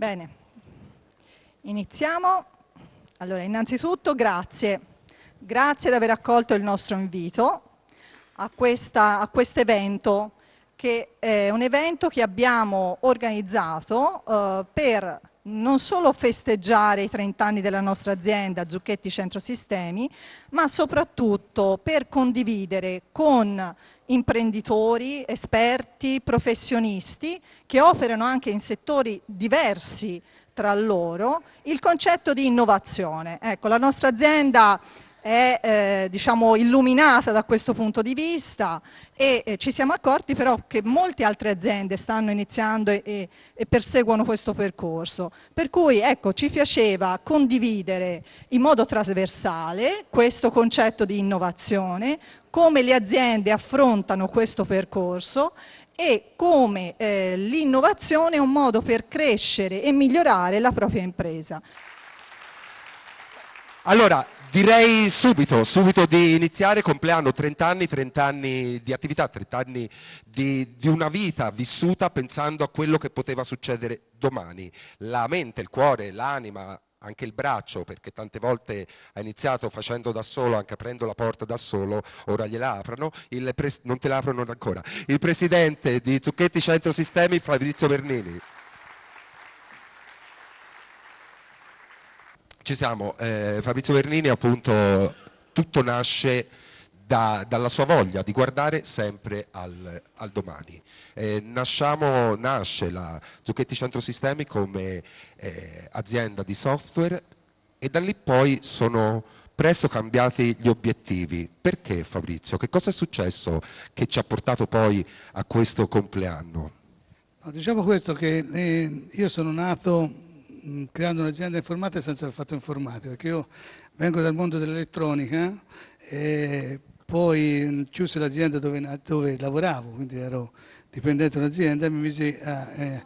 Bene, iniziamo. Allora, innanzitutto grazie. Grazie di aver accolto il nostro invito a questo evento, che è un evento che abbiamo organizzato eh, per non solo festeggiare i 30 anni della nostra azienda Zucchetti Centro Sistemi, ma soprattutto per condividere con imprenditori, esperti, professionisti che operano anche in settori diversi tra loro, il concetto di innovazione. Ecco, la nostra azienda è eh, diciamo, illuminata da questo punto di vista e eh, ci siamo accorti però che molte altre aziende stanno iniziando e, e, perseguono questo percorso. Per cui ecco, ci piaceva condividere in modo trasversale questo concetto di innovazione, come le aziende affrontano questo percorso e come eh, l'innovazione è un modo per crescere e migliorare la propria impresa. Allora, Direi subito, subito di iniziare, compleanno 30 anni, 30 anni di attività, 30 anni di, di, una vita vissuta pensando a quello che poteva succedere domani. La mente, il cuore, l'anima, anche il braccio, perché tante volte ha iniziato facendo da solo, anche aprendo la porta da solo, ora gliela aprono, pres- non te la aprono ancora. Il presidente di Zucchetti Centro Sistemi, Fabrizio Bernini. Ci siamo, eh, Fabrizio Bernini appunto tutto nasce da, dalla sua voglia di guardare sempre al, al domani. Eh, nasciamo, nasce la Zucchetti Centro Sistemi come eh, azienda di software e da lì poi sono presto cambiati gli obiettivi. Perché Fabrizio? Che cosa è successo che ci ha portato poi a questo compleanno? diciamo questo che eh, io sono nato Mm, creando un'azienda informata e senza aver fatto informatica, perché io vengo dal mondo dell'elettronica e poi mm, chiuse l'azienda dove, dove, lavoravo, quindi ero dipendente di un'azienda e mi misi a... Eh,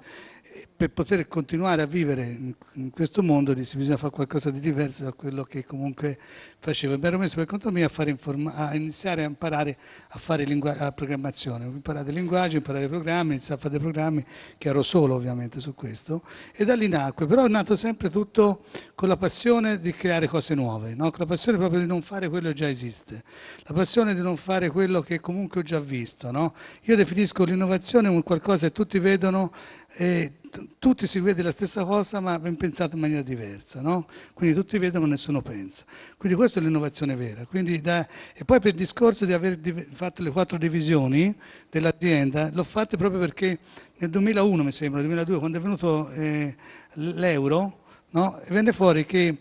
per poter continuare a vivere in, in questo mondo disse bisogna fare qualcosa di diverso da quello che comunque facevo. Mi ero messo per conto mio a, informa- a iniziare a imparare a fare lingua- programmazione. imparare imparato il linguaggio, imparare i programmi, iniziare a fare dei programmi, che ero solo ovviamente su questo, e da lì nacque. Però è nato sempre tutto con la passione di creare cose nuove, no? con la passione proprio di non fare quello che già esiste, la passione di non fare quello che comunque ho già visto. No? Io definisco l'innovazione un qualcosa che tutti vedono. Eh, tutti si vede la stessa cosa ma ben pensata in maniera diversa, no? quindi tutti vedono ma nessuno pensa. Quindi questa è l'innovazione vera. Da... e poi per il discorso di aver fatto le quattro divisioni dell'azienda, l'ho fatta proprio perché nel 2001 mi sembra, 2002 quando è venuto eh, l'euro, no? venne fuori che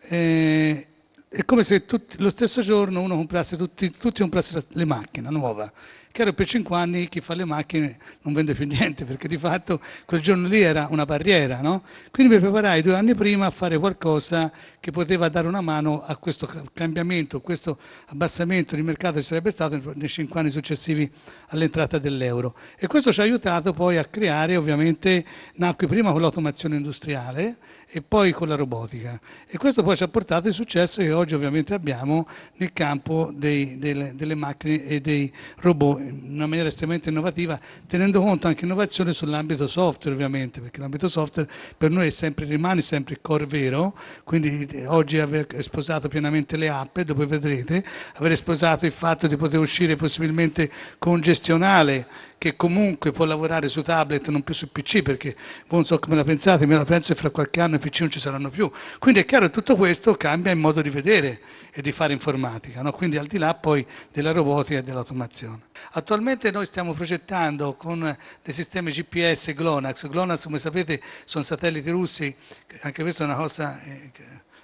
eh, è come se tutti, lo stesso giorno uno comprasse, tutti, tutti comprassero le macchine nuova Chiaro per cinque anni chi fa le macchine non vende più niente perché di fatto quel giorno lì era una barriera, no? Quindi mi preparai due anni prima a fare qualcosa che poteva dare una mano a questo cambiamento, a questo abbassamento di mercato che sarebbe stato nei cinque anni successivi all'entrata dell'euro. E questo ci ha aiutato poi a creare, ovviamente, nacque prima con l'automazione industriale e poi con la robotica. E questo poi ci ha portato il successo che oggi ovviamente abbiamo nel campo dei, delle, delle, macchine e dei robot in una maniera estremamente innovativa, tenendo conto anche innovazione sull'ambito software ovviamente, perché l'ambito software per noi sempre, rimane sempre il core vero, quindi eh, oggi aver sposato pienamente le app, dopo vedrete, aver sposato il fatto di poter uscire possibilmente con gestione gestionale che comunque può lavorare su tablet, non più su PC, perché voi non so come la pensate, me la penso che fra qualche anno i PC non ci saranno più. Quindi è chiaro che tutto questo cambia il modo di vedere e di fare informatica, no? quindi al di là poi della robotica e dell'automazione. Attualmente noi stiamo progettando con dei sistemi GPS GLONAX. GLONAX, come sapete, sono satelliti russi, anche questa è una cosa eh,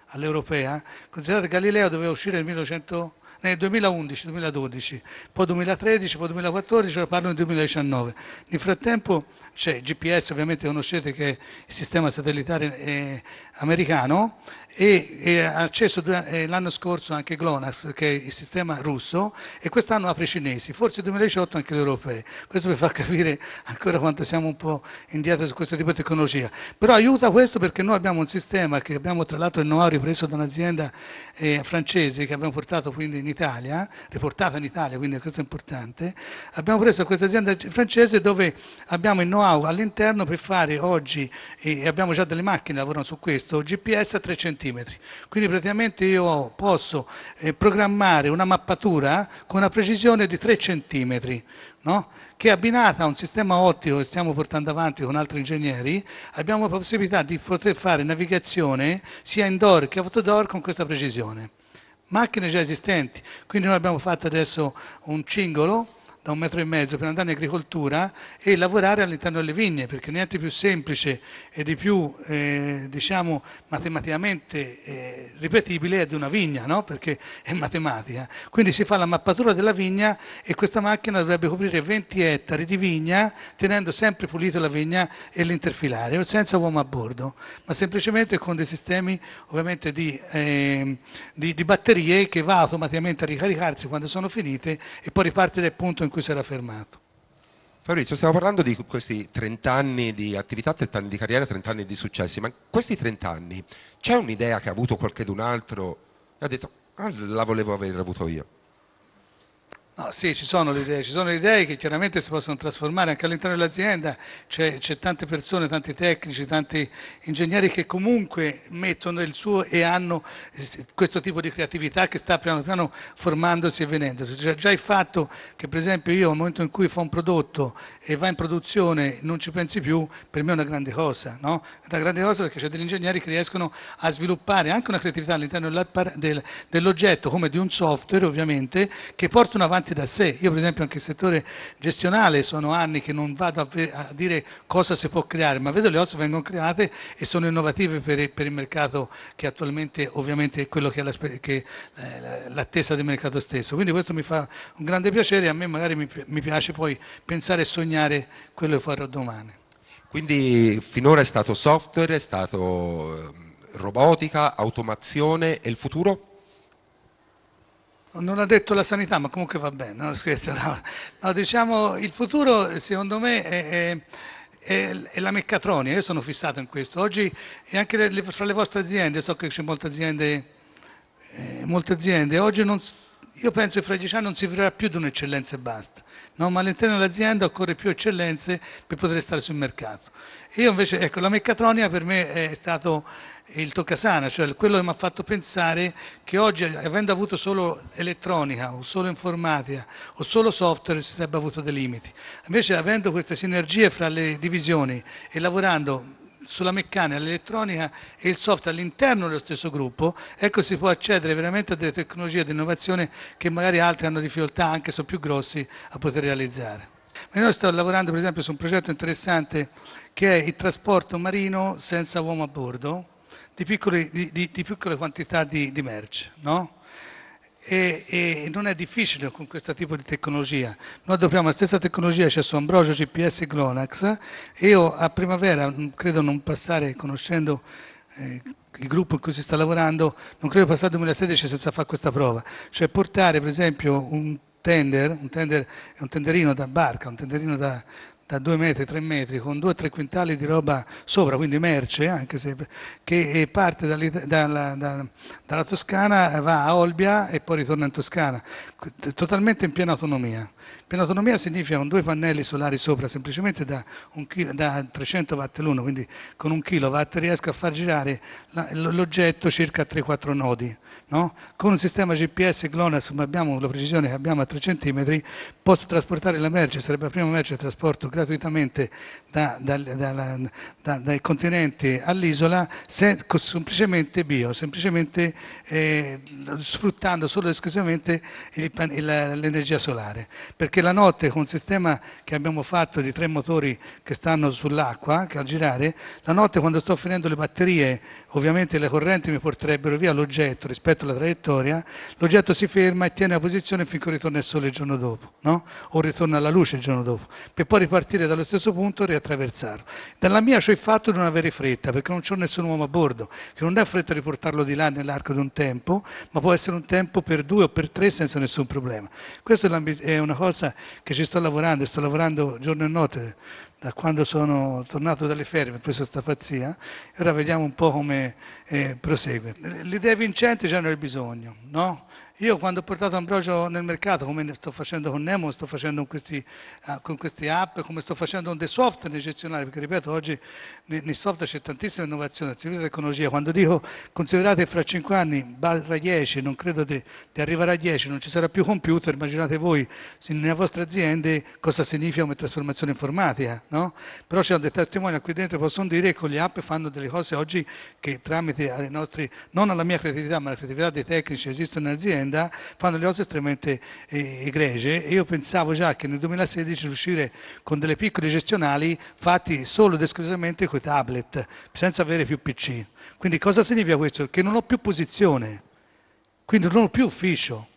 all'europea. Considerate che Galileo doveva uscire nel 1900 nel 2011, 2012, poi 2013, poi 2014, ora parlo del 2019. Nel frattempo c'è il GPS, ovviamente conoscete che è il sistema satellitare eh, americano, e, ha acceso eh, l'anno scorso anche GLONASS, che è il sistema russo, e quest'anno apre i cinesi, forse nel 2018 anche gli europei. Questo per far capire ancora quanto siamo un po' indietro su questo tipo di tecnologia. Però aiuta questo perché noi abbiamo un sistema che abbiamo tra l'altro il know-how ripreso da un'azienda eh, francese che abbiamo portato quindi in Italia, riportato in Italia, quindi questo è importante. Abbiamo preso questa azienda francese dove abbiamo il know-how all'interno per fare oggi, e abbiamo già delle macchine che lavorano su questo, GPS a 3 centimetri. Quindi praticamente io posso eh, programmare una mappatura con una precisione di 3 centimetri, no? che abbinata a un sistema ottico che stiamo portando avanti con altri ingegneri, abbiamo la possibilità di poter fare navigazione sia indoor che outdoor con questa precisione. Macchine già esistenti, quindi noi abbiamo fatto adesso un cingolo da un metro e mezzo per andare in agricoltura e lavorare all'interno delle vigne, perché niente più semplice e di più eh, diciamo, matematicamente eh, ripetibile è di una vigna, no? perché è matematica. Quindi si fa la mappatura della vigna e questa macchina dovrebbe coprire 20 ettari di vigna tenendo sempre pulito la vigna e l'interfilare, senza uomo a bordo, ma semplicemente con dei sistemi ovviamente di, eh, di, di batterie che va automaticamente a ricaricarsi quando sono finite e poi riparte dal punto in cui cui si era fermato. Fabrizio, stiamo parlando di questi 30 anni di attività, 30 anni di carriera, 30 anni di successi, ma in questi 30 anni c'è un'idea che ha avuto qualche d'un altro e ha detto ah, la volevo aver avuto io? No, sì, ci sono le idee, ci sono le idee che chiaramente si possono trasformare anche all'interno dell'azienda, c'è, tante persone, tanti tecnici, tanti ingegneri che comunque mettono il suo e hanno eh, questo tipo di creatività che sta piano piano formandosi e venendosi. Cioè, già il fatto che per esempio io al momento in cui fa un prodotto e va in produzione non ci pensi più, per me è una grande cosa, no? È una grande cosa perché c'è degli ingegneri che riescono a sviluppare anche una creatività all'interno dell'oggetto come di un software ovviamente che portano avanti avanti da sé. Io per esempio anche nel settore gestionale sono anni che non vado a, a dire cosa si può creare, ma vedo le cose vengono create e sono innovative per, per, il mercato che attualmente ovviamente è quello che è eh, l'attesa del mercato stesso. Quindi questo mi fa un grande piacere e a me magari mi, mi piace poi pensare e sognare quello che farò domani. Quindi finora è stato software, è stato ehm, robotica, automazione e il futuro? non ha detto la sanità, ma comunque va bene, non scherzo. No. No, diciamo, il futuro secondo me è, è è, la meccatronia, io sono fissato in questo. Oggi e anche le, fra le vostre aziende, so che c'è molte aziende, eh, molte aziende. oggi non, io penso che fra dieci anni non si vivrà più di un'eccellenza e basta, no? ma all'interno dell'azienda occorre più eccellenze per poter stare sul mercato. Io invece, ecco, la meccatronia per me è stato il toccasana, cioè quello che mi ha fatto pensare che oggi, avendo avuto solo elettronica o solo informatica o solo software, si sarebbe avuto dei limiti. Invece, avendo queste sinergie fra le divisioni e lavorando sulla meccanica, l'elettronica e il software all'interno dello stesso gruppo, ecco si può accedere veramente a delle tecnologie di innovazione che magari altri hanno difficoltà, anche se più grossi, a poter realizzare. Ma io sto lavorando per esempio su un progetto interessante che è il trasporto marino senza uomo a bordo, di, piccoli, di, di piccole quantità di, merce, no? e, e, non è difficile con questo tipo di tecnologia. Noi adoperiamo la stessa tecnologia, c'è cioè su Ambrosio GPS e Glonax, io a primavera, credo non passare, conoscendo eh, il gruppo in cui si sta lavorando, non credo passare il 2016 senza fare questa prova, cioè portare per esempio un tender, un, tender, un tenderino da barca, un tenderino da, da due metri, tre metri, con due o tre quintali di roba sopra, quindi merce, eh, anche se, che eh, parte dalla, da, dalla Toscana, eh, va a Olbia e poi ritorna in Toscana, totalmente in piena autonomia. Piena autonomia significa con due pannelli solari sopra, semplicemente da, un, da 300 watt l'uno, quindi con un kilowatt riesco a far girare l'oggetto circa 3-4 nodi no? con un sistema GPS GLONASS, ma abbiamo la precisione che abbiamo a 3 cm, posso trasportare la merce, sarebbe la prima merce che trasporto gratuitamente da, da, da, dal continente all'isola, semplicemente bio, semplicemente eh, sfruttando solo ed esclusivamente l'energia solare. Perché la notte con un sistema che abbiamo fatto di tre motori che stanno sull'acqua, che a girare, la notte quando sto finendo le batterie, ovviamente le correnti mi porterebbero via l'oggetto rispetto rispetto alla traiettoria, l'oggetto si ferma e tiene la posizione finché ritorna il sole il giorno dopo, no? o ritorna alla luce il giorno dopo, per poi ripartire dallo stesso punto e riattraversarlo. Dalla mia c'è il fatto di non avere fretta, perché non c'è nessun uomo a bordo, che non ha fretta di portarlo di là nell'arco di un tempo, ma può essere un tempo per due o per tre senza nessun problema. Questa è una cosa che ci sto lavorando e sto lavorando giorno e notte da quando sono tornato dalle ferie, mi ho preso questa pazzia, ora vediamo un po' come eh, prosegue. Le idee vincenti c'hanno il bisogno, no? Io quando ho portato Ambrogio nel mercato, come sto facendo con Nemo, sto facendo con, questi, eh, con queste app, come sto facendo con dei software eccezionali, perché ripeto, oggi nei, nei software c'è tantissima innovazione, c'è servizio tecnologia. Quando dico considerate fra 5 anni, barra 10, non credo di, arrivare a 10, non ci sarà più computer, immaginate voi nelle vostre aziende cosa significa una trasformazione informatica, no? Però c'è dei testimonio qui dentro possono dire che con le app fanno delle cose oggi che tramite alle nostre, non alla mia creatività, ma alla creatività dei tecnici esistono in azienda, vicenda fanno le cose estremamente eh, egregie e io pensavo già che nel 2016 riuscire con delle piccole gestionali fatti solo ed esclusivamente con i tablet, senza avere più PC. Quindi cosa significa questo? Che non ho più posizione, quindi non ho più ufficio.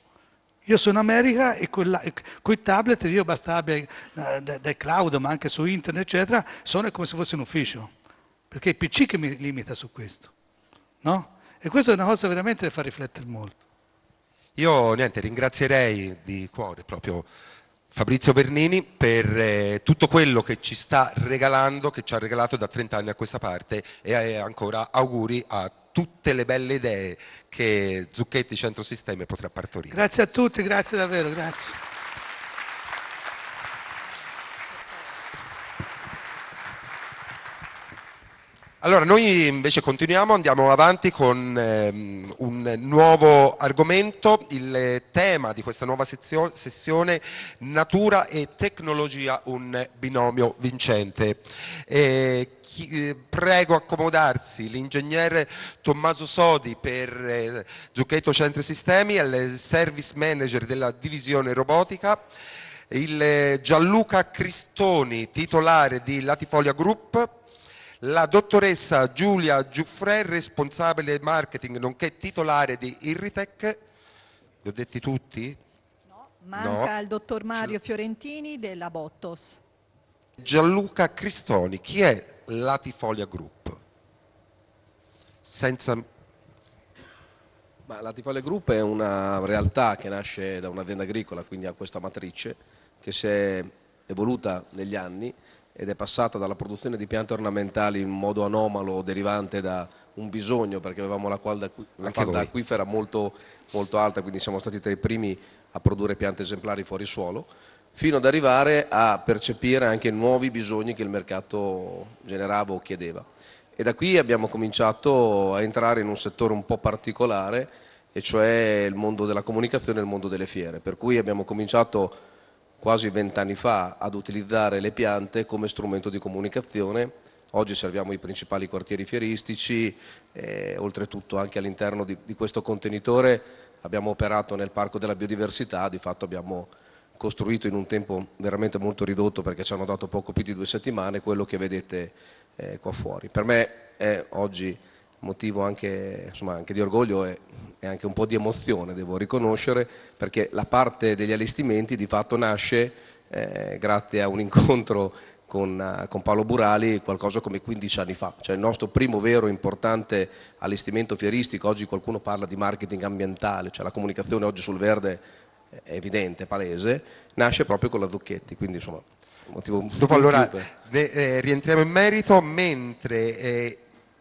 Io sono in America e con i tablet io basta abbia eh, dai cloud, ma anche su internet, eccetera, sono come se fosse un ufficio. Perché è il PC che mi limita su questo. No? E questa è una cosa veramente che fa riflettere molto. Io niente, ringrazierei di cuore proprio Fabrizio Bernini per eh, tutto quello che ci sta regalando, che ci ha regalato da 30 anni a questa parte e eh, ancora auguri a tutte le belle idee che Zucchetti Centro Sistemi potrà partorire. Grazie a tutti, grazie davvero, grazie. Allora, noi invece continuiamo, andiamo avanti con ehm, un nuovo argomento, il tema di questa nuova sezio- sessione Natura e tecnologia, un binomio vincente. Eh, chi, eh, prego accomodarsi l'ingegnere Tommaso Sodi per eh, Zucchetto Centro Sistemi, il service manager della divisione robotica il eh, Gianluca Cristoni, titolare di Latifolia Group, la dottoressa Giulia Giuffre, responsabile marketing nonché titolare di Irritec, li ho detti tutti? No, manca no. il dottor Mario Fiorentini della Bottos. Gianluca Cristoni, chi è Latifolia Group? Senza... Ma Latifolia Group è una realtà che nasce da un'azienda agricola, quindi ha questa matrice che si è evoluta negli anni ed è passata dalla produzione di piante ornamentali in modo anomalo derivante da un bisogno perché avevamo la qualda, la qualda acquifera molto, molto alta, quindi siamo stati tra i primi a produrre piante esemplari fuori suolo, fino ad arrivare a percepire anche nuovi bisogni che il mercato generava o chiedeva. E da qui abbiamo cominciato a entrare in un settore un po' particolare, e cioè il mondo della comunicazione e il mondo delle fiere, per cui abbiamo cominciato a quasi vent'anni fa ad utilizzare le piante come strumento di comunicazione. Oggi serviamo i principali quartieri fieristici, e eh, oltretutto anche all'interno di, di questo contenitore abbiamo operato nel Parco della Biodiversità, di fatto abbiamo costruito in un tempo veramente molto ridotto perché ci hanno dato poco più di due settimane quello che vedete eh, qua fuori. Per me è oggi motivo anche, insomma, anche di orgoglio e, e, anche un po' di emozione, devo riconoscere, perché la parte degli allestimenti di fatto nasce eh, grazie a un incontro con, eh, con, Paolo Burali qualcosa come 15 anni fa, cioè il nostro primo vero importante allestimento fieristico, oggi qualcuno parla di marketing ambientale, cioè la comunicazione oggi sul verde è evidente, palese, nasce proprio con la Zucchetti, quindi insomma... Motivo Dopo allora eh, rientriamo in merito, mentre eh,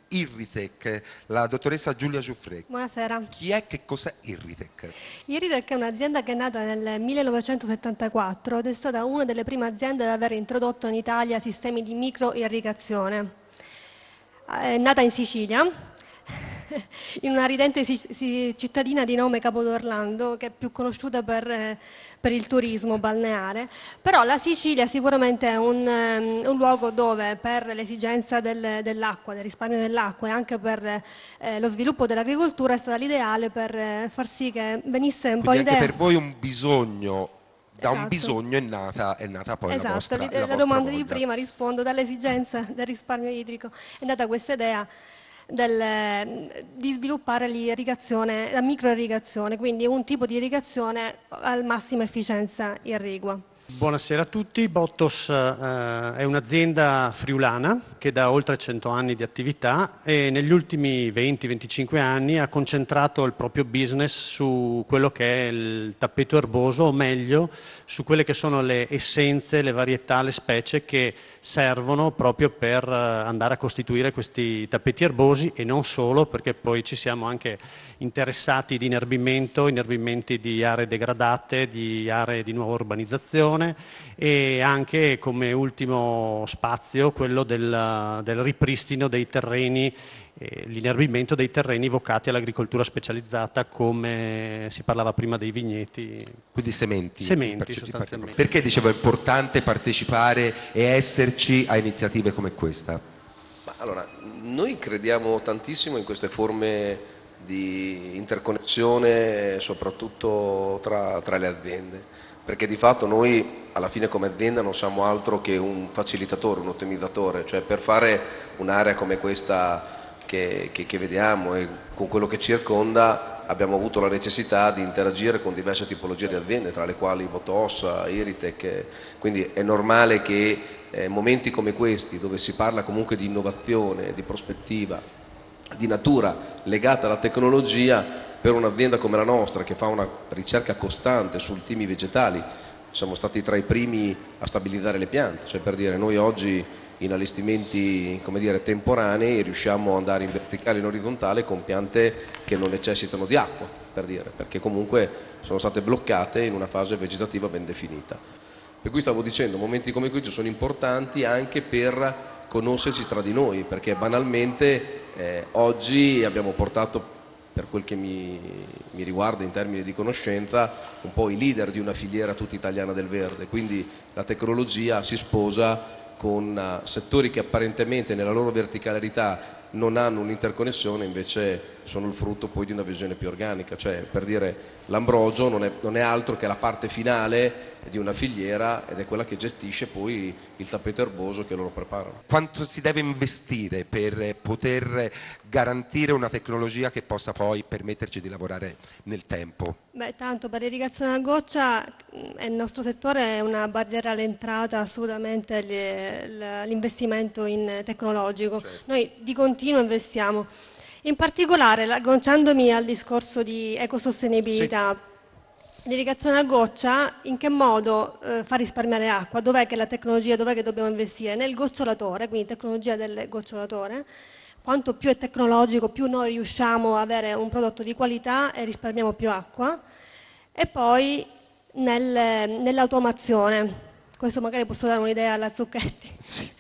Irritec, la dottoressa Giulia Giuffre. Buonasera. Chi è che cos'è Irritec? Irritec è un'azienda che è nata nel 1974 ed è stata una delle prime aziende ad aver introdotto in Italia sistemi di microirrigazione. È nata in Sicilia in una ridente cittadina di nome Capodorlando, che è più conosciuta per, eh, per il turismo balneare. Però la Sicilia sicuramente è un, ehm, un luogo dove per l'esigenza del, dell'acqua, del risparmio dell'acqua e anche per eh, lo sviluppo dell'agricoltura è stata l'ideale per eh, far sì che venisse un Quindi po' l'idea... per voi un bisogno da esatto. un bisogno è nata, è nata poi esatto. la vostra Esatto, la, la domanda voglia. di prima rispondo dall'esigenza del risparmio idrico, è nata questa idea del, di sviluppare l'irrigazione, la microirrigazione, quindi un tipo di irrigazione al massima efficienza irrigua. Buonasera a tutti, Bottos eh, è un'azienda friulana che da oltre 100 anni di attività e negli ultimi 20-25 anni ha concentrato il proprio business su quello che è il tappeto erboso o meglio su quelle che sono le essenze, le varietà, le specie che servono proprio per eh, andare a costituire questi tappeti erbosi e non solo perché poi ci siamo anche interessati di inerbimento, inerbimenti di aree degradate, di aree di nuova urbanizzazione formazione e anche come ultimo spazio quello del, del ripristino dei terreni, eh, l'inerbimento dei terreni vocati all'agricoltura specializzata come si parlava prima dei vigneti. Quindi sementi. Sementi sostanzialmente. Perché dicevo è importante partecipare e esserci a iniziative come questa? Ma allora, noi crediamo tantissimo in queste forme di interconnessione soprattutto tra, tra le aziende perché di fatto noi alla fine come azienda non siamo altro che un facilitatore, un ottimizzatore, cioè per fare un'area come questa che, che, che, vediamo e con quello che circonda abbiamo avuto la necessità di interagire con diverse tipologie di aziende, tra le quali Botossa, Iritec, quindi è normale che eh, momenti come questi dove si parla comunque di innovazione, di prospettiva, di natura legata alla tecnologia, per un'azienda come la nostra che fa una ricerca costante su ultimi vegetali, siamo stati tra i primi a stabilizzare le piante, cioè per dire noi oggi in allestimenti dire, temporanei riusciamo ad andare in verticale e in orizzontale con piante che non necessitano di acqua, per dire, perché comunque sono state bloccate in una fase vegetativa ben definita. Per cui stavo dicendo, momenti come questi sono importanti anche per conoscerci tra di noi, perché banalmente eh, oggi abbiamo portato per quel che mi, mi, riguarda in termini di conoscenza, un po' i leader di una filiera tutta italiana del verde, quindi la tecnologia si sposa con eh, settori che apparentemente nella loro verticalità non hanno un'interconnessione, invece sono il frutto poi di una visione più organica, cioè per dire l'ambrogio non è, non è altro che la parte finale di una filiera ed è quella che gestisce poi il tappeto erboso che loro preparano. Quanto si deve investire per poter garantire una tecnologia che possa poi permetterci di lavorare nel tempo? Beh, tanto per l'irrigazione a goccia nel mm, nostro settore è una barriera all'entrata assolutamente l'investimento in tecnologico. Certo. Noi di continuo investiamo. In particolare, agganciandomi al discorso di ecosostenibilità, sì l'irrigazione a goccia in che modo eh, fa risparmiare acqua? Dov'è che la tecnologia, dov'è che dobbiamo investire? Nel gocciolatore, quindi tecnologia del gocciolatore. Quanto più è tecnologico, più noi riusciamo ad avere un prodotto di qualità e risparmiamo più acqua. E poi nel, nell'automazione. Questo magari posso dare un'idea alla Zucchetti. Sì.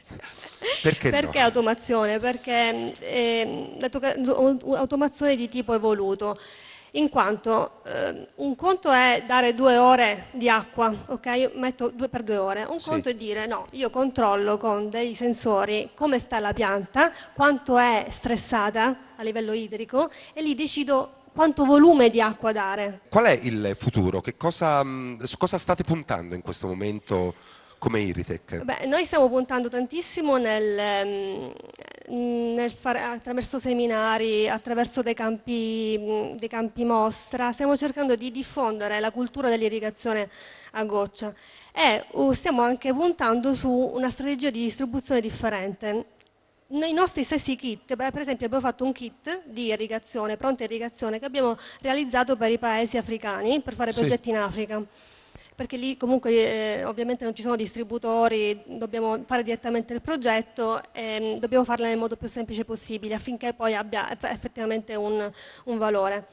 Perché, Perché no? automazione? Perché eh, automazione di tipo evoluto in quanto eh, un conto è dare due ore di acqua, ok? Io metto due per due ore, un sì. conto è dire no, io controllo con dei sensori come sta la pianta, quanto è stressata a livello idrico e lì decido quanto volume di acqua dare. Qual è il futuro? Cosa, su cosa state puntando in questo momento? come Iritech? Beh, noi stiamo puntando tantissimo nel, mm, nel fare, attraverso seminari, attraverso dei campi, mm, dei campi mostra, stiamo cercando di diffondere la cultura dell'irrigazione a goccia e uh, stiamo anche puntando su una strategia di distribuzione differente. Nei nostri stessi kit, per esempio abbiamo fatto un kit di irrigazione, pronta irrigazione, che abbiamo realizzato per i paesi africani, per fare sì. progetti in Africa perché lì comunque eh, ovviamente non ci sono distributori, dobbiamo fare direttamente il progetto e ehm, dobbiamo farlo nel modo più semplice possibile affinché poi abbia effettivamente un, un valore.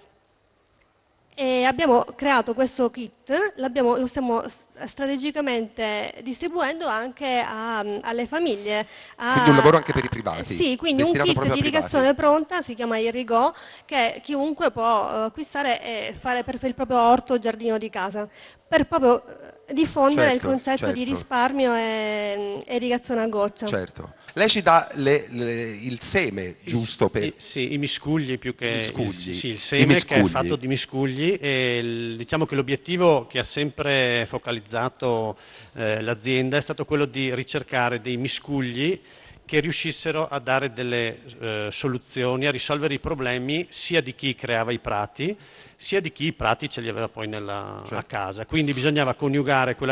E abbiamo creato questo kit, lo stiamo strategicamente distribuendo anche a, alle famiglie. A, quindi un lavoro anche per i privati. Sì, quindi un kit di irrigazione pronta, si chiama Irrigò, che chiunque può eh, acquistare e fare per il proprio orto o giardino di casa, per proprio eh, diffondere certo, il concetto certo. di risparmio e irrigazione a goccia. Certo. Lei ci dà le, le, il seme giusto per... I, sì, i miscugli più che... I miscugli. Il, sì, il seme che è fatto di miscugli e il, diciamo che l'obiettivo che ha sempre focalizzato eh, l'azienda è stato quello di ricercare dei miscugli che riuscissero a dare delle eh, soluzioni, a risolvere i problemi sia di chi creava i prati, sia di chi i prati ce li aveva poi nella, certo. a casa. Quindi bisognava coniugare che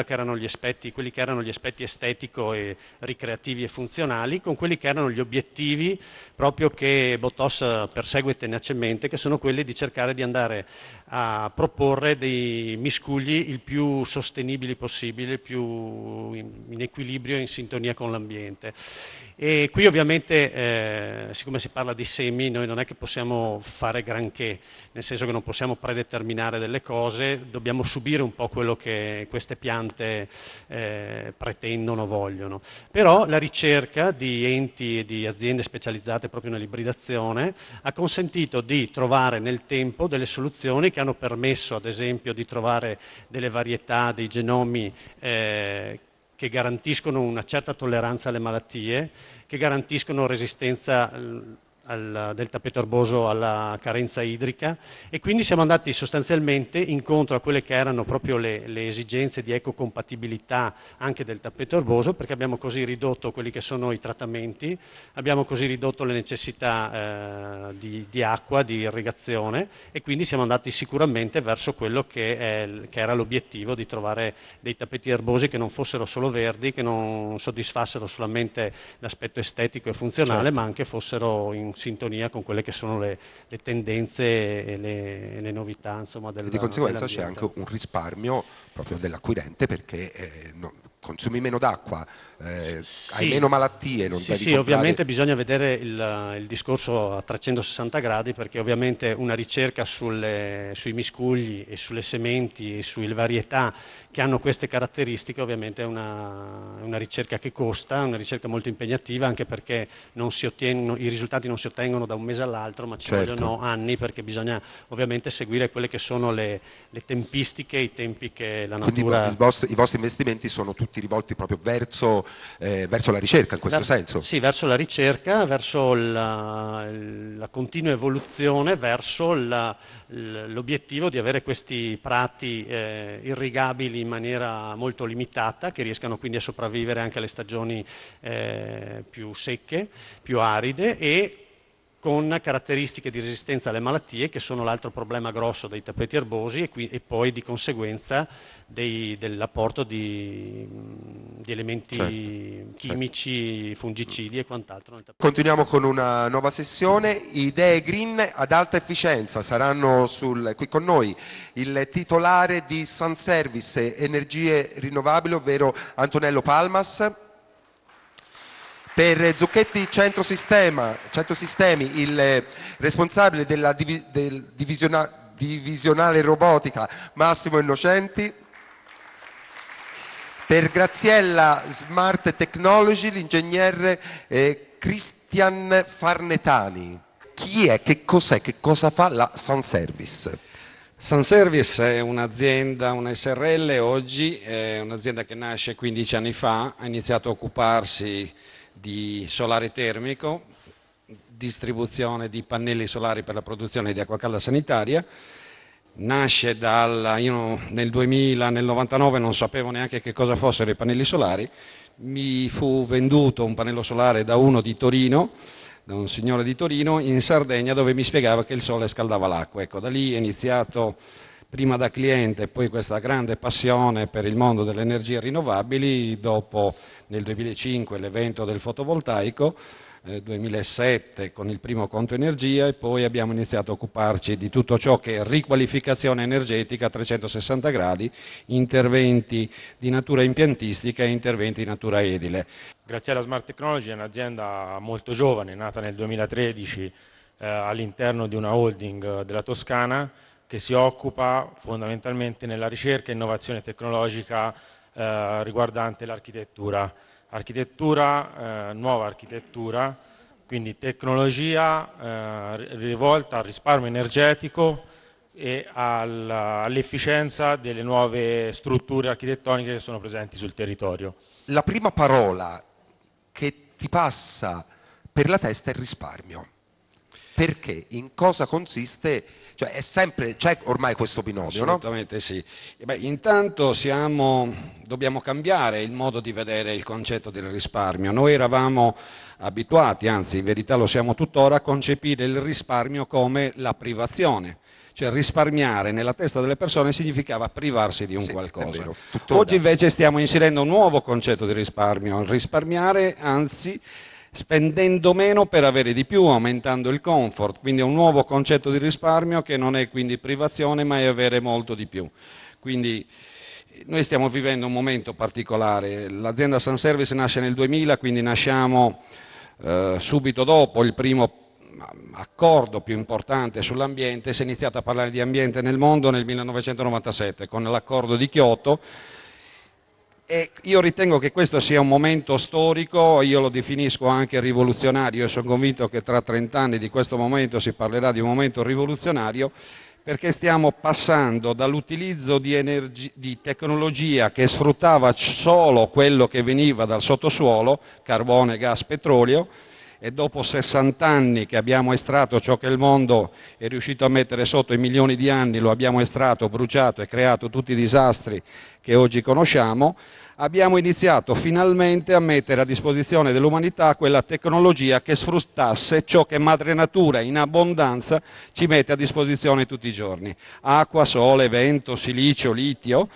aspetti, quelli che erano gli aspetti estetico e ricreativi e funzionali con quelli che erano gli obiettivi proprio che Botos persegue tenacemente, che sono quelli di cercare di andare a proporre dei miscugli il più sostenibili possibile, il più in equilibrio e in sintonia con l'ambiente. E qui ovviamente, eh, siccome si parla di semi, noi non è che possiamo fare granché, nel senso che non possiamo predeterminare delle cose, dobbiamo subire un po' quello che queste piante eh, pretendono, vogliono. Però la ricerca di enti e di aziende specializzate proprio nell'ibridazione ha consentito di trovare nel tempo delle soluzioni che hanno permesso ad esempio di trovare delle varietà, dei genomi eh, che garantiscono una certa tolleranza alle malattie, che garantiscono resistenza al tappeto erboso alla carenza idrica e quindi siamo andati sostanzialmente incontro a quelle che erano proprio le, le esigenze di ecocompatibilità anche del tappeto erboso perché abbiamo così ridotto quelli che sono i trattamenti, abbiamo così ridotto le necessità eh, di, di, acqua, di irrigazione e quindi siamo andati sicuramente verso quello che, è, che era l'obiettivo di trovare dei tappeti erbosi che non fossero solo verdi, che non soddisfassero solamente l'aspetto estetico e funzionale certo. ma anche fossero in sintonia con quelle che sono le, le tendenze e le, le novità insomma, della, e di conseguenza c'è anche un risparmio proprio dell'acquirente perché eh, no, consumi meno d'acqua, eh, sì, hai meno malattie. Non sì, sì comprare... ovviamente bisogna vedere il, il, discorso a 360 gradi perché ovviamente una ricerca sulle, sui miscugli e sulle sementi e sulle varietà che hanno queste caratteristiche ovviamente è una, una, ricerca che costa, una ricerca molto impegnativa anche perché ottiene, i risultati non si ottengono da un mese all'altro ma ci certo. vogliono anni perché bisogna ovviamente seguire quelle che sono le, le tempistiche, i tempi che la natura... Quindi vostro, i vostri investimenti sono tutti rivolti proprio verso, eh, verso la ricerca in questo Ver senso? Sì, verso la ricerca, verso la, la continua evoluzione, verso l'obiettivo di avere questi prati eh, irrigabili in maniera molto limitata, che riescano quindi a sopravvivere anche alle stagioni eh, più secche, più aride e con caratteristiche di resistenza alle malattie che sono l'altro problema grosso dei tappeti erbosi e, qui, e poi di conseguenza dell'apporto di, di, elementi certo, certo. chimici, certo. fungicidi e quant'altro. Continuiamo con una nuova sessione, idee green ad alta efficienza, saranno sul, qui con noi il titolare di Sun Service Energie Rinnovabili, ovvero Antonello Palmas per Zucchetti Centrosistema, Centrosistemi, il eh, responsabile della divi, del divisiona, divisionale robotica Massimo Innocenti. Per Graziella Smart Technology, l'ingegnere eh, Christian Farnetani. Chi è, che cos'è, che cosa fa la Sun Service? Sun Service è un'azienda, un SRL oggi, è un'azienda che nasce 15 anni fa, ha iniziato a occuparsi di solare termico, distribuzione di pannelli solari per la produzione di acqua calda sanitaria. Nasce dal, io nel 2000, nel 99 non sapevo neanche che cosa fossero i pannelli solari, mi fu venduto un pannello solare da uno di Torino, da un signore di Torino, in Sardegna dove mi spiegava che il sole scaldava l'acqua. Ecco, da lì è iniziato prima da cliente e poi questa grande passione per il mondo delle energie rinnovabili, dopo nel 2005 l'evento del fotovoltaico, eh, 2007 con il primo conto energia e poi abbiamo iniziato a occuparci di tutto ciò che è riqualificazione energetica a 360 gradi, interventi di natura impiantistica e interventi di natura edile. Grazie alla Smart Technology è un'azienda molto giovane, nata nel 2013 eh, all'interno di una holding eh, della Toscana che si occupa fondamentalmente nella ricerca e innovazione tecnologica eh, riguardante l'architettura. Architettura, eh, nuova architettura, quindi tecnologia eh, rivolta al risparmio energetico e all'efficienza delle nuove strutture architettoniche che sono presenti sul territorio. La prima parola che ti passa per la testa è il risparmio. Perché? In cosa consiste il cioè è sempre, c'è ormai questo binomio, Assolutamente no? sì. Beh, intanto siamo, dobbiamo cambiare il modo di vedere il concetto del risparmio. Noi eravamo abituati, anzi in verità lo siamo tuttora, a concepire il risparmio come la privazione. Cioè risparmiare nella testa delle persone significava privarsi di un sì, qualcosa. Oggi invece stiamo inserendo un nuovo concetto di risparmio. Risparmiare, anzi, spendendo meno per avere di più, aumentando il comfort, quindi è un nuovo concetto di risparmio che non è quindi privazione ma è avere molto di più. Quindi noi stiamo vivendo un momento particolare, l'azienda Sun Service nasce nel 2000, quindi nasciamo eh, subito dopo il primo accordo più importante sull'ambiente, si è iniziato a parlare di ambiente nel mondo nel 1997 con l'accordo di Kyoto e io ritengo che questo sia un momento storico, io lo definisco anche rivoluzionario e sono convinto che tra 30 anni di questo momento si parlerà di un momento rivoluzionario perché stiamo passando dall'utilizzo di, energi- di, tecnologia che sfruttava solo quello che veniva dal sottosuolo, carbone, gas, petrolio, e dopo 60 anni che abbiamo estratto ciò che il mondo è riuscito a mettere sotto in milioni di anni, lo abbiamo estratto, bruciato e creato tutti i disastri che oggi conosciamo, abbiamo iniziato finalmente a mettere a disposizione dell'umanità quella tecnologia che sfruttasse ciò che madre natura in abbondanza ci mette a disposizione tutti i giorni, acqua, sole, vento, silicio, litio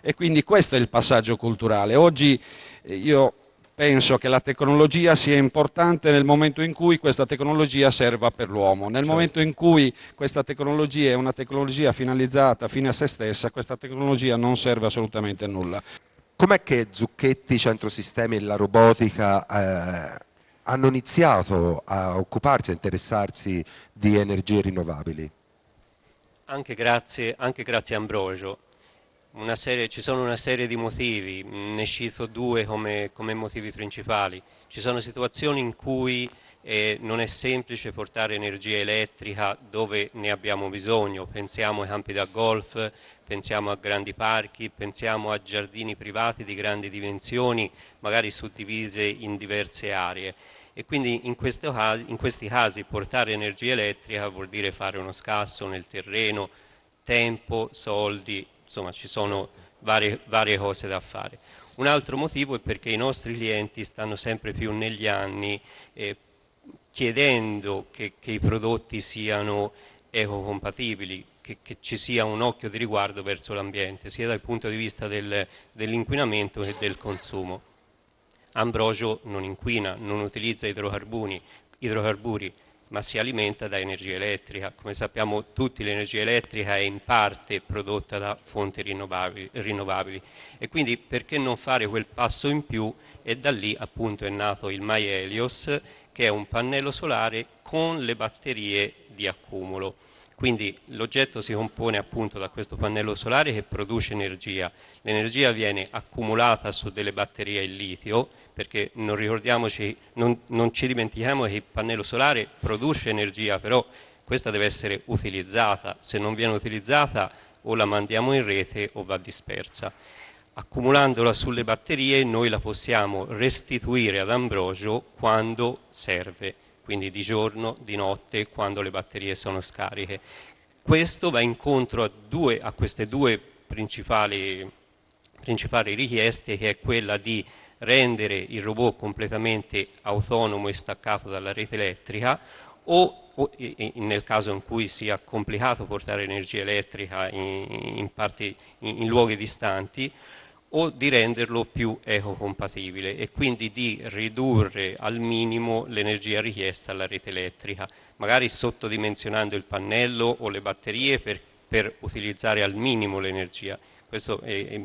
e quindi questo è il passaggio culturale. Oggi eh, io penso che la tecnologia sia importante nel momento in cui questa tecnologia serva per l'uomo. Nel certo. momento in cui questa tecnologia è una tecnologia finalizzata fine a se stessa, questa tecnologia non serve assolutamente a nulla. Com'è che Zucchetti, Centrosistemi e la robotica eh, hanno iniziato a occuparsi, a interessarsi di energie rinnovabili? Anche grazie, anche grazie a Ambrogio serie, ci sono una serie di motivi, ne cito due come, come motivi principali. Ci sono situazioni in cui eh, non è semplice portare energia elettrica dove ne abbiamo bisogno, pensiamo ai campi da golf, pensiamo a grandi parchi, pensiamo a giardini privati di grandi dimensioni, magari suddivise in diverse aree e quindi in, caso, in questi casi portare energia elettrica vuol dire fare uno scasso nel terreno, tempo, soldi insomma ci sono varie, varie cose da fare. Un altro motivo è perché i nostri clienti stanno sempre più negli anni eh, chiedendo che, che, i prodotti siano ecocompatibili, che, che, ci sia un occhio di riguardo verso l'ambiente, sia dal punto di vista del, dell'inquinamento che del consumo. Ambrogio non inquina, non utilizza idrocarburi, idrocarburi ma si alimenta da energia elettrica. Come sappiamo tutti l'energia elettrica è in parte prodotta da fonti rinnovabili, rinnovabili, e quindi perché non fare quel passo in più e da lì appunto è nato il MyHelios che è un pannello solare con le batterie di accumulo. Quindi l'oggetto si compone appunto da questo pannello solare che produce energia. L'energia viene accumulata su delle batterie in litio, perché non ricordiamoci, non, non ci dimentichiamo che il pannello solare produce energia, però questa deve essere utilizzata. Se non viene utilizzata o la mandiamo in rete o va dispersa. Accumulandola sulle batterie noi la possiamo restituire ad Ambrogio quando serve quindi di giorno, di notte, quando le batterie sono scariche. Questo va incontro a, due, a queste due principali, principali richieste, che è quella di rendere il robot completamente autonomo e staccato dalla rete elettrica o, o, nel caso in cui sia complicato portare energia elettrica in, in, parti, in, in luoghi distanti o di renderlo più ecocompatibile e quindi di ridurre al minimo l'energia richiesta alla rete elettrica, magari sottodimensionando il pannello o le batterie per, per utilizzare al minimo l'energia. Questo è, è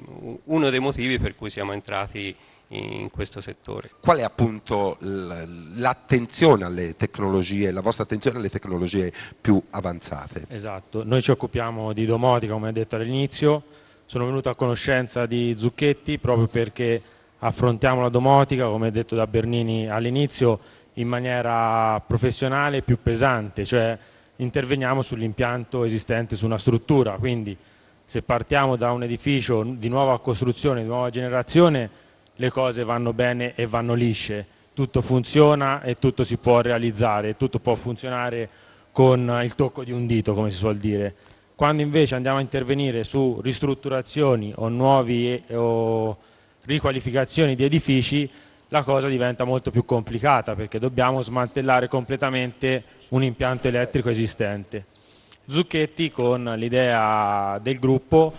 uno dei motivi per cui siamo entrati in questo settore. Qual è appunto l'attenzione alle tecnologie, la vostra attenzione alle tecnologie più avanzate? Esatto, noi ci occupiamo di domotica come detto all'inizio, sono venuto a conoscenza di Zucchetti proprio perché affrontiamo la domotica, come detto da Bernini all'inizio, in maniera professionale e più pesante, cioè interveniamo sull'impianto esistente su una struttura, quindi se partiamo da un edificio di nuova costruzione, di nuova generazione, le cose vanno bene e vanno lisce, tutto funziona e tutto si può realizzare, tutto può funzionare con il tocco di un dito, come si suol dire. Quando invece andiamo a intervenire su ristrutturazioni o nuove o riqualificazioni di edifici, la cosa diventa molto più complicata perché dobbiamo smantellare completamente un impianto elettrico esistente. Zucchetti con l'idea del gruppo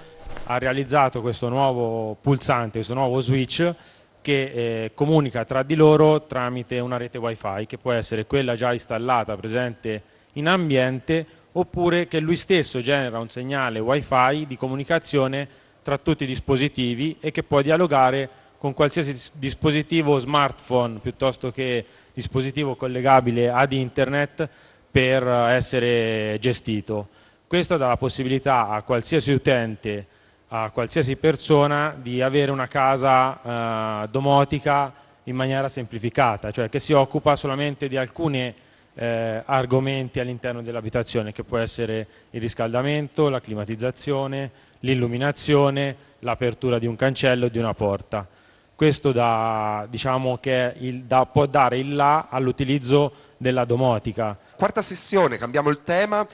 ha realizzato questo nuovo pulsante, questo nuovo switch che eh, comunica tra di loro tramite una rete wifi che può essere quella già installata presente in ambiente oppure che lui stesso genera un segnale wifi di comunicazione tra tutti i dispositivi e che può dialogare con qualsiasi dispositivo smartphone piuttosto che dispositivo collegabile ad internet per eh, essere gestito. Questo dà la possibilità a qualsiasi utente, a qualsiasi persona di avere una casa eh, domotica in maniera semplificata, cioè che si occupa solamente di alcune eh, argomenti all'interno dell'abitazione che può essere il riscaldamento, la climatizzazione, l'illuminazione, l'apertura di un cancello o di una porta. Questo da, diciamo il, da, può dare il là all'utilizzo della domotica. Quarta sessione, cambiamo il tema,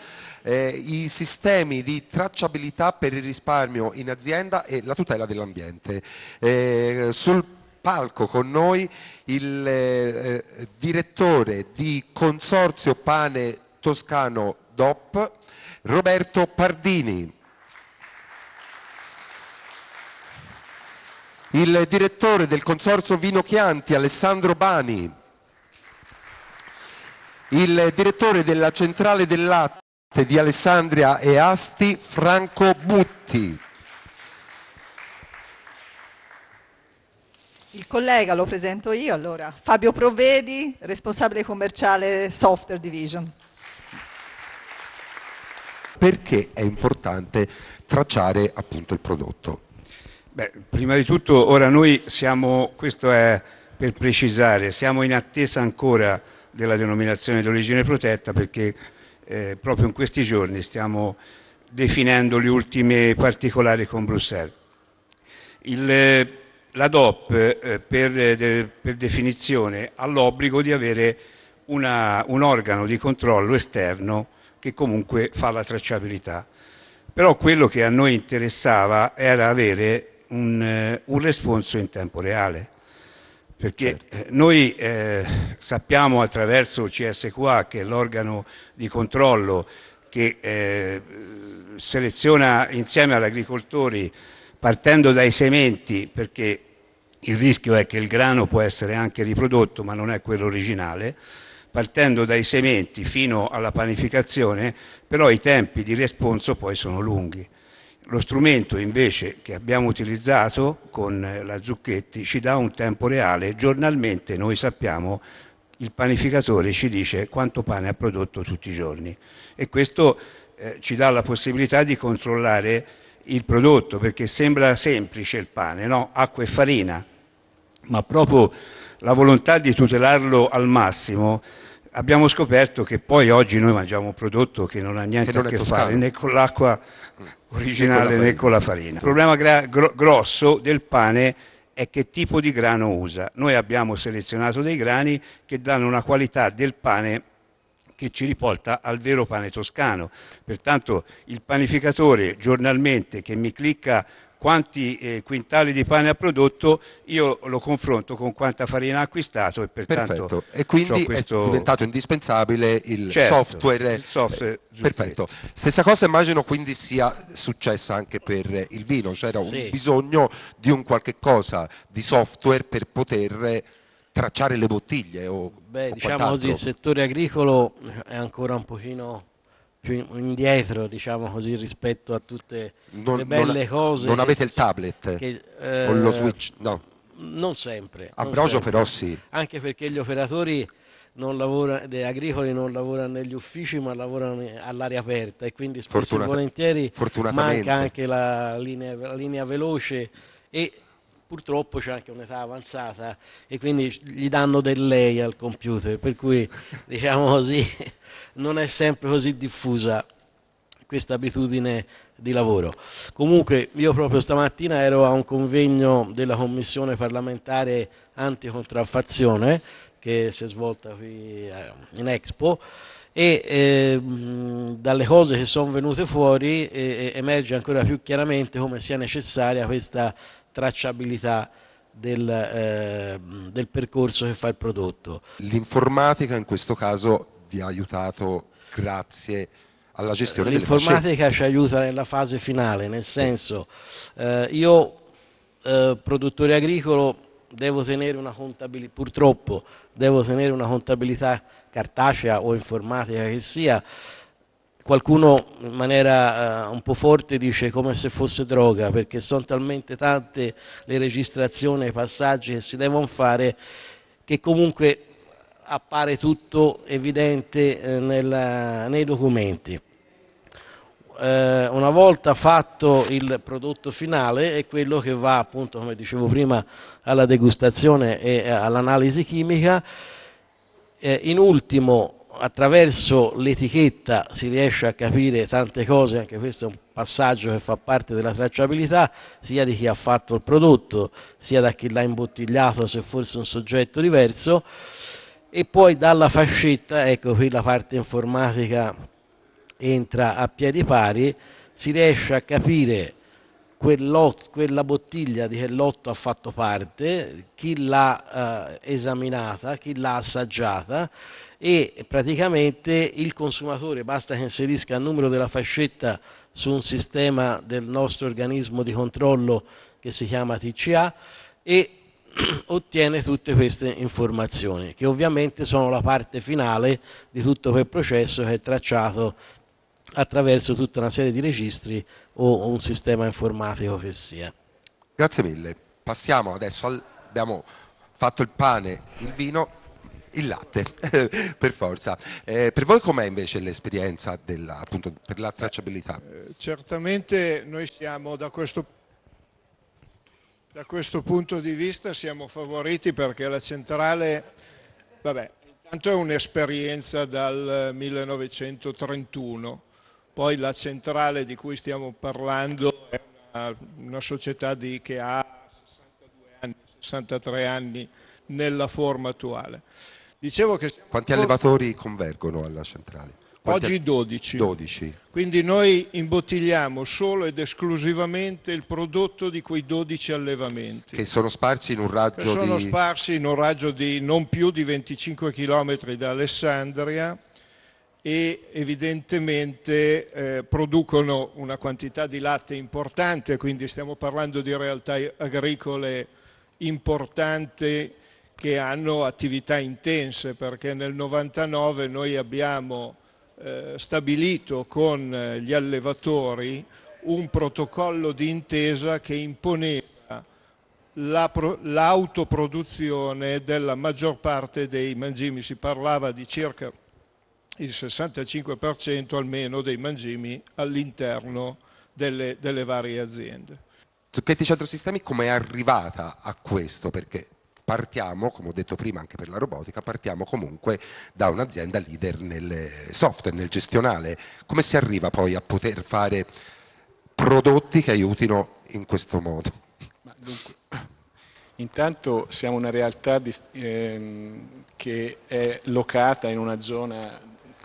eh, i sistemi di tracciabilità per il risparmio in azienda e la tutela dell'ambiente. Eh, sul palco con noi il eh, eh, direttore di Consorzio Pane Toscano DOP, Roberto Pardini. Il direttore del Consorzio Vino Chianti, Alessandro Bani. Il direttore della Centrale del Latte di Alessandria e Asti, Franco Butti. Il collega lo presento io allora, Fabio Provedi, responsabile commerciale Software Division. Perché è importante tracciare appunto il prodotto? Beh, prima di tutto ora noi siamo, questo è per precisare, siamo in attesa ancora della denominazione di origine protetta perché eh, proprio in questi giorni stiamo definendo le ultime particolari con Bruxelles. Il, eh, la DOP eh, per, per definizione ha l'obbligo di avere una, un organo di controllo esterno che comunque fa la tracciabilità. Però quello che a noi interessava era avere un, eh, un responso in tempo reale, perché certo. Eh, noi eh, sappiamo attraverso il CSQA, che è l'organo di controllo che eh, seleziona insieme agli agricoltori partendo dai sementi, perché il rischio è che il grano può essere anche riprodotto, ma non è quello originale, partendo dai sementi fino alla panificazione, però i tempi di responso poi sono lunghi. Lo strumento invece che abbiamo utilizzato con la Zucchetti ci dà un tempo reale, giornalmente noi sappiamo il panificatore ci dice quanto pane ha prodotto tutti i giorni e questo eh, ci dà la possibilità di controllare il prodotto, perché sembra semplice il pane, no? acqua e farina, ma proprio la volontà di tutelarlo al massimo, abbiamo scoperto che poi oggi noi mangiamo un prodotto che non ha niente che non a che fare né con l'acqua originale né con la farina. Con la farina. Il problema gra- gro- grosso del pane è che tipo di grano usa. Noi abbiamo selezionato dei grani che danno una qualità del pane che ci riporta al vero pane toscano. Pertanto il panificatore giornalmente che mi clicca quanti eh, quintali di pane ha prodotto, io lo confronto con quanta farina ha acquistato e pertanto Perfetto. E quindi questo... è diventato indispensabile il certo, software. Il software eh, Perfetto. Stessa cosa immagino quindi sia successa anche per il vino, c'era cioè sì. un bisogno di un qualche cosa di software per poter tracciare le bottiglie? O, Beh, o diciamo così, il settore agricolo è ancora un pochino più indietro diciamo così, rispetto a tutte non, le belle non, cose. Non avete il tablet che, eh, o lo switch? No. Non sempre. Ambrogio però sì. Anche perché gli operatori non lavora, gli agricoli non lavorano negli uffici ma lavorano all'aria aperta e quindi spesso e volentieri manca anche la linea, la linea veloce e purtroppo c'è anche un'età avanzata e quindi gli danno del lei al computer, per cui diciamo così non è sempre così diffusa questa abitudine di lavoro. Comunque io proprio stamattina ero a un convegno della Commissione parlamentare anticontraffazione che si è svolta qui eh, in Expo e eh, dalle cose che sono venute fuori eh, eh, emerge ancora più chiaramente come sia necessaria questa tracciabilità del, eh, del percorso che fa il prodotto. L'informatica in questo caso vi ha aiutato grazie alla gestione L'informatica ci aiuta nella fase finale, nel senso eh, io eh, produttore agricolo devo tenere una contabilità, purtroppo devo tenere una contabilità cartacea o informatica che sia, qualcuno in maniera eh, un po' forte dice come se fosse droga perché sono talmente tante le registrazioni, i passaggi che si devono fare che comunque appare tutto evidente eh, nella, nei documenti. Eh, una volta fatto il prodotto finale è quello che va appunto come dicevo prima alla degustazione e eh, all'analisi chimica, eh, in ultimo attraverso l'etichetta si riesce a capire tante cose, anche questo è un passaggio che fa parte della tracciabilità, sia di chi ha fatto il prodotto, sia da chi l'ha imbottigliato se fosse un soggetto diverso, e poi dalla fascetta, ecco qui la parte informatica entra a piedi pari, si riesce a capire quella bottiglia di che lotto ha fatto parte, chi l'ha eh, esaminata, chi l'ha assaggiata e praticamente il consumatore basta che inserisca il numero della fascetta su un sistema del nostro organismo di controllo che si chiama TCA e ottiene tutte queste informazioni che ovviamente sono la parte finale di tutto quel processo che è tracciato attraverso tutta una serie di registri o un sistema informatico che sia. Grazie mille. Passiamo adesso al... abbiamo fatto il pane, il vino, il latte, per forza. Eh, per voi com'è invece l'esperienza della, appunto, per la tracciabilità? Eh, certamente noi siamo da questo, da questo punto di vista siamo favoriti perché la centrale, vabbè, intanto è un'esperienza dal 1931 poi la centrale di cui stiamo parlando è una, una società di, che ha 62 anni, 63 anni nella forma attuale. Dicevo che Quanti allevatori convergono alla centrale? Quanti Oggi 12. 12. Quindi noi imbottigliamo solo ed esclusivamente il prodotto di quei 12 allevamenti. Che sono sparsi in un raggio, che sono di... sparsi in un raggio di non più di 25 km da Alessandria e evidentemente eh, producono una quantità di latte importante, quindi stiamo parlando di realtà agricole importanti che hanno attività intense, perché nel 99 noi abbiamo eh, stabilito con eh, gli allevatori un protocollo di intesa che imponeva l'autoproduzione della maggior parte dei mangimi, si parlava di circa il 65% almeno dei mangimi all'interno delle, delle, varie aziende. Zucchetti Centrosistemi come è arrivata a questo? Perché partiamo, come ho detto prima anche per la robotica, partiamo comunque da un'azienda leader nel software, nel gestionale. Come si arriva poi a poter fare prodotti che aiutino in questo modo? Dunque, intanto siamo una realtà di, ehm, che è locata in una zona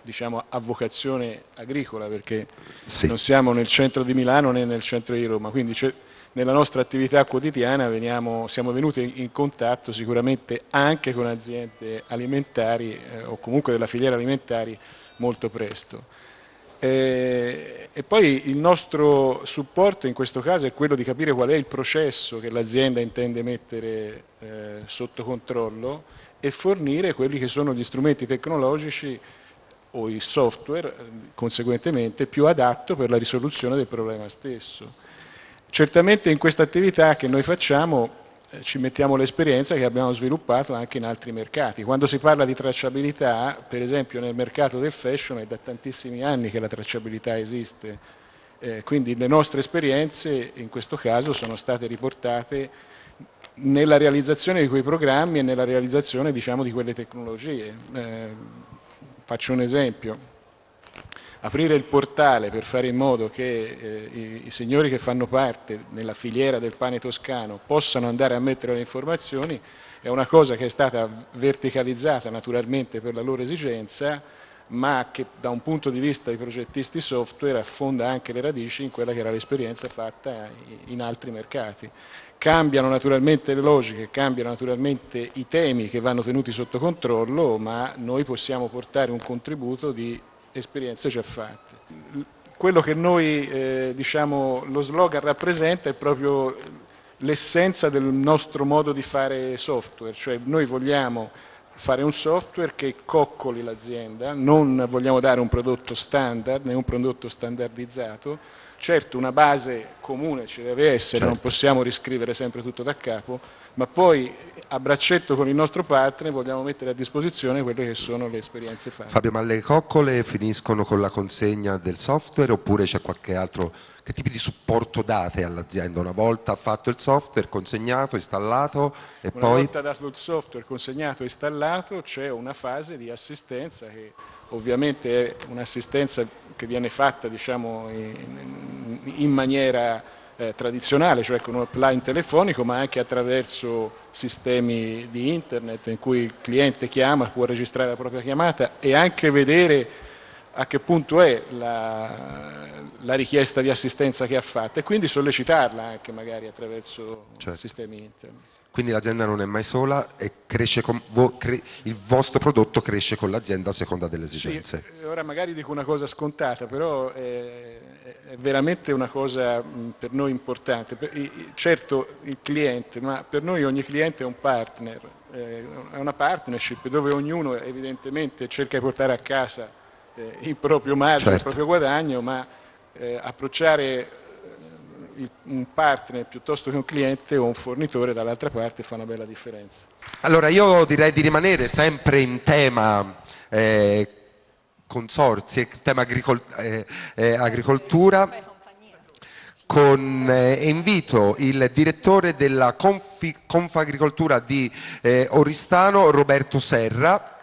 diciamo, a vocazione agricola perché sì. non siamo nel centro di Milano né nel centro di Roma, quindi cioè, nella nostra attività quotidiana veniamo, siamo venuti in contatto sicuramente anche con aziende alimentari eh, o comunque della filiera alimentari molto presto. Eh, e poi il nostro supporto in questo caso è quello di capire qual è il processo che l'azienda intende mettere eh, sotto controllo e fornire quelli che sono gli strumenti tecnologici o il software eh, conseguentemente più adatto per la risoluzione del problema stesso. Certamente in questa attività che noi facciamo eh, ci mettiamo l'esperienza che abbiamo sviluppato anche in altri mercati. Quando si parla di tracciabilità, per esempio nel mercato del fashion è da tantissimi anni che la tracciabilità esiste, eh, quindi le nostre esperienze in questo caso sono state riportate nella realizzazione di quei programmi e nella realizzazione diciamo, di quelle tecnologie. Eh, Faccio un esempio. Aprire il portale per fare in modo che eh, i, i, signori che fanno parte nella filiera del pane toscano possano andare a mettere le informazioni è una cosa che è stata verticalizzata naturalmente per la loro esigenza, ma che da un punto di vista dei progettisti software affonda anche le radici in quella che era l'esperienza fatta in altri mercati. Cambiano naturalmente le logiche, cambiano naturalmente i temi che vanno tenuti sotto controllo, ma noi possiamo portare un contributo di esperienze già fatte. Quello che noi, eh, diciamo, lo slogan rappresenta è proprio l'essenza del nostro modo di fare software, cioè noi vogliamo fare un software che coccoli l'azienda, non vogliamo dare un prodotto standard né un prodotto standardizzato, certo una base comune ci deve essere, certo. non possiamo riscrivere sempre tutto da capo, ma poi a braccetto con il nostro partner vogliamo mettere a disposizione quelle che sono le esperienze fatte. Fabio, ma le coccole finiscono con la consegna del software oppure c'è qualche altro, che tipo di supporto date all'azienda una volta fatto il software, consegnato, installato e una poi... Una volta dato il software, consegnato, installato, c'è una fase di assistenza che ovviamente è un'assistenza che viene fatta diciamo, in, in, maniera eh, tradizionale, cioè con un hotline telefonico, ma anche attraverso sistemi di internet in cui il cliente chiama, può registrare la propria chiamata e anche vedere a che punto è la, la richiesta di assistenza che ha fatto e quindi sollecitarla anche magari attraverso certo. sistemi internet quindi l'azienda non è mai sola e vo, cre, il vostro prodotto cresce con l'azienda a seconda delle esigenze. Sì, eh, ora magari dico una cosa scontata, però eh, è, è veramente una cosa per noi importante. Certo il cliente, ma per noi ogni cliente è un partner, eh, è una partnership dove ognuno evidentemente cerca di portare a casa il proprio margine, certo. il proprio guadagno, ma approcciare un partner piuttosto che un cliente o un fornitore dall'altra parte fa una bella differenza. Allora io direi di rimanere sempre in tema eh, consorzi, tema agricol eh, eh, agricoltura con, eh, invito il direttore della Confi, Confagricoltura di eh, Oristano, Roberto Serra,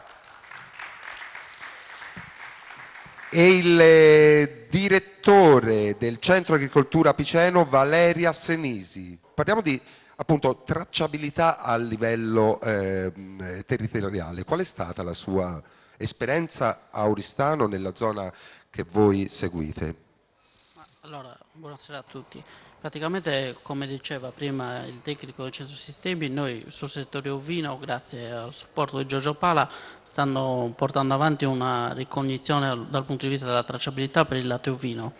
e il eh, direttore del Centro Agricoltura Piceno Valeria Senisi. Parliamo di appunto tracciabilità a livello eh, territoriale. Qual è stata la sua esperienza a Oristano nella zona che voi seguite? Allora, buonasera a tutti. Praticamente, come diceva prima il tecnico del Centro Sistemi, noi sul settore ovino, grazie al supporto di Giorgio Pala, stanno portando avanti una ricognizione dal punto di vista della tracciabilità per il latte ovino,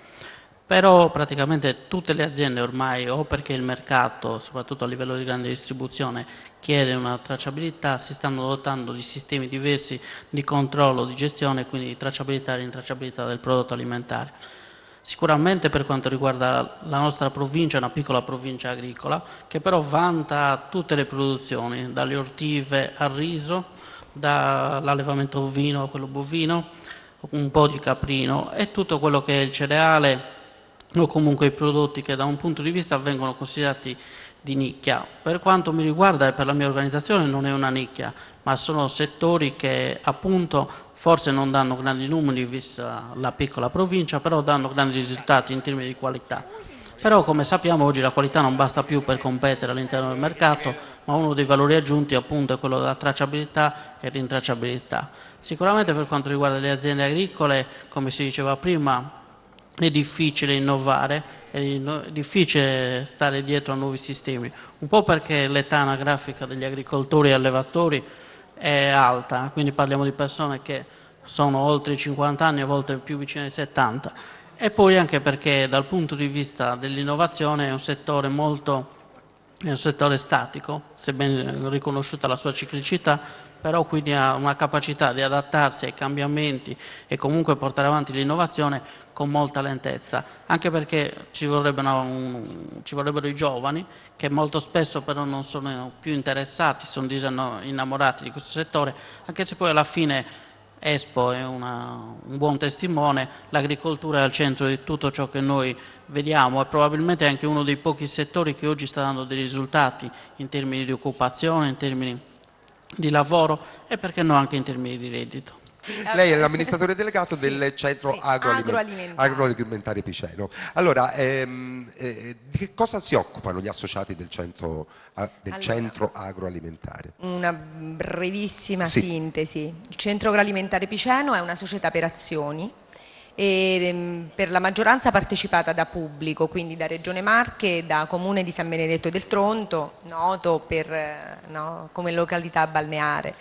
però praticamente tutte le aziende ormai o perché il mercato, soprattutto a livello di grande distribuzione, chiede una tracciabilità, si stanno dotando di sistemi diversi di controllo, di gestione, quindi di tracciabilità e rintracciabilità del prodotto alimentare. Sicuramente per quanto riguarda la nostra provincia, è una piccola provincia agricola, che però vanta tutte le produzioni, dalle ortive al riso, dall'allevamento ovino a quello bovino, un po' di caprino e tutto quello che è il cereale o comunque i prodotti che da un punto di vista vengono considerati di nicchia. Per quanto mi riguarda e per la mia organizzazione non è una nicchia, ma sono settori che appunto forse non danno grandi numeri vista la piccola provincia, però danno grandi risultati in termini di qualità. Però come sappiamo oggi la qualità non basta più per competere all'interno del mercato, ma uno dei valori aggiunti appunto è quello della tracciabilità e rintracciabilità. Sicuramente per quanto riguarda le aziende agricole, come si diceva prima, è difficile innovare, è difficile stare dietro a nuovi sistemi, un po' perché l'età anagrafica degli agricoltori e allevatori è alta, quindi parliamo di persone che sono oltre i 50 anni, a volte più vicine ai 70, e poi anche perché dal punto di vista dell'innovazione è un settore molto è un settore statico, sebbene riconosciuta la sua ciclicità, però quindi ha una capacità di adattarsi ai cambiamenti e comunque portare avanti l'innovazione con molta lentezza, anche perché ci vorrebbero, un, ci vorrebbero, i giovani che molto spesso però non sono più interessati, sono disinnamorati di questo settore, anche se poi alla fine Expo è una, un buon testimone, l'agricoltura è al centro di tutto ciò che noi vediamo, è probabilmente anche uno dei pochi settori che oggi sta dando dei risultati in termini di occupazione, in termini di lavoro e perché no anche in termini di reddito. Eh, Lei è l'amministratore delegato sì, del centro sì, agroalimentare. agroalimentare Piceno. Allora, ehm, eh, eh, di che cosa si occupano gli associati del centro, del allora, centro agroalimentare? Una brevissima sì. sintesi. Il centro agroalimentare Piceno è una società per azioni e ehm, per la maggioranza partecipata da pubblico, quindi da Regione Marche, da Comune di San Benedetto del Tronto, noto per, eh, no, come località balneare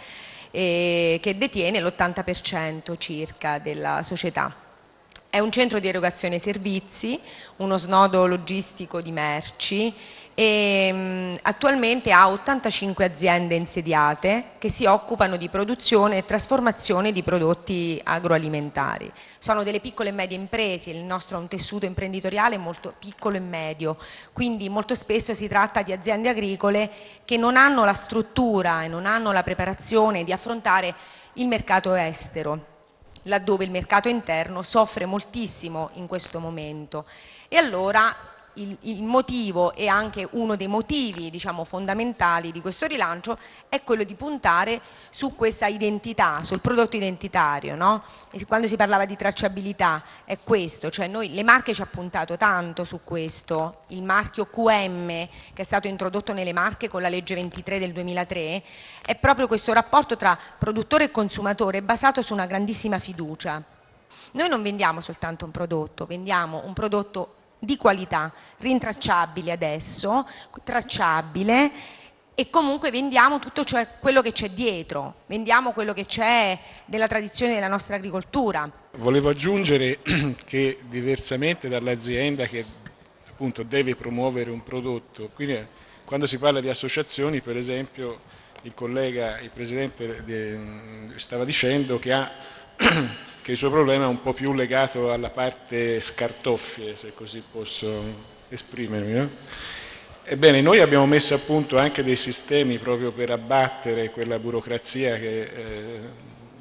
eh, che detiene l'80% circa della società. È un centro di erogazione servizi, uno snodo logistico di merci e mm, attualmente ha 85 aziende insediate che si occupano di produzione e trasformazione di prodotti agroalimentari. Sono delle piccole e medie imprese, il nostro è un tessuto imprenditoriale molto piccolo e medio, quindi molto spesso si tratta di aziende agricole che non hanno la struttura e non hanno la preparazione di affrontare il mercato estero laddove il mercato interno soffre moltissimo in questo momento e allora il, il, motivo e anche uno dei motivi diciamo, fondamentali di questo rilancio è quello di puntare su questa identità, sul prodotto identitario. No? quando si parlava di tracciabilità è questo, cioè noi, le marche ci ha puntato tanto su questo, il marchio QM che è stato introdotto nelle marche con la legge 23 del 2003 è proprio questo rapporto tra produttore e consumatore basato su una grandissima fiducia. Noi non vendiamo soltanto un prodotto, vendiamo un prodotto di qualità, rintracciabile adesso, tracciabile e comunque vendiamo tutto cioè quello che c'è dietro, vendiamo quello che c'è della tradizione della nostra agricoltura. Volevo aggiungere che diversamente dall'azienda che appunto deve promuovere un prodotto, quindi quando si parla di associazioni per esempio il collega, il presidente stava dicendo che ha che il suo problema è un po' più legato alla parte scartoffie, se così posso esprimermi. No? Ebbene, noi abbiamo messo a punto anche dei sistemi proprio per abbattere quella burocrazia che eh,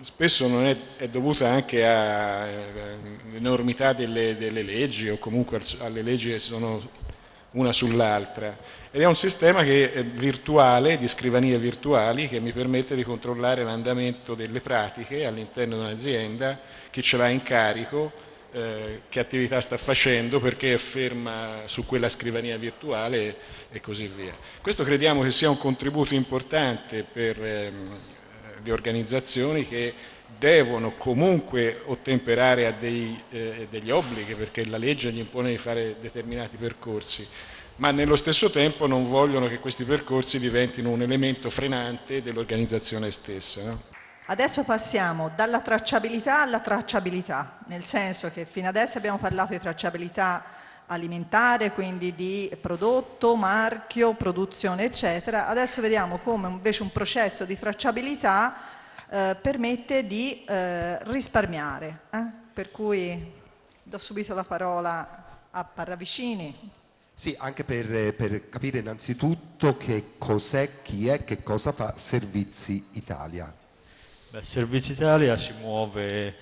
spesso è, è, dovuta anche eh, all'enormità delle, delle leggi o comunque alle leggi che sono una sull'altra ed è un sistema che virtuale, di scrivanie virtuali, che mi permette di controllare l'andamento delle pratiche all'interno di un'azienda, chi ce l'ha in carico, eh, che attività sta facendo, perché è ferma su quella scrivania virtuale e, e così via. Questo crediamo che sia un contributo importante per ehm, le organizzazioni che devono comunque ottemperare a dei, eh, degli obblighi perché la legge gli impone di fare determinati percorsi ma nello stesso tempo non vogliono che questi percorsi diventino un elemento frenante dell'organizzazione stessa. No? Adesso passiamo dalla tracciabilità alla tracciabilità, nel senso che fino adesso abbiamo parlato di tracciabilità alimentare, quindi di prodotto, marchio, produzione, eccetera. Adesso vediamo come invece un processo di tracciabilità eh, permette di eh, risparmiare. Eh? Per cui do subito la parola a Parravicini. Sì, anche per, eh, per capire innanzitutto che cos'è, chi è, che cosa fa Servizi Italia. Beh, Servizi Italia si muove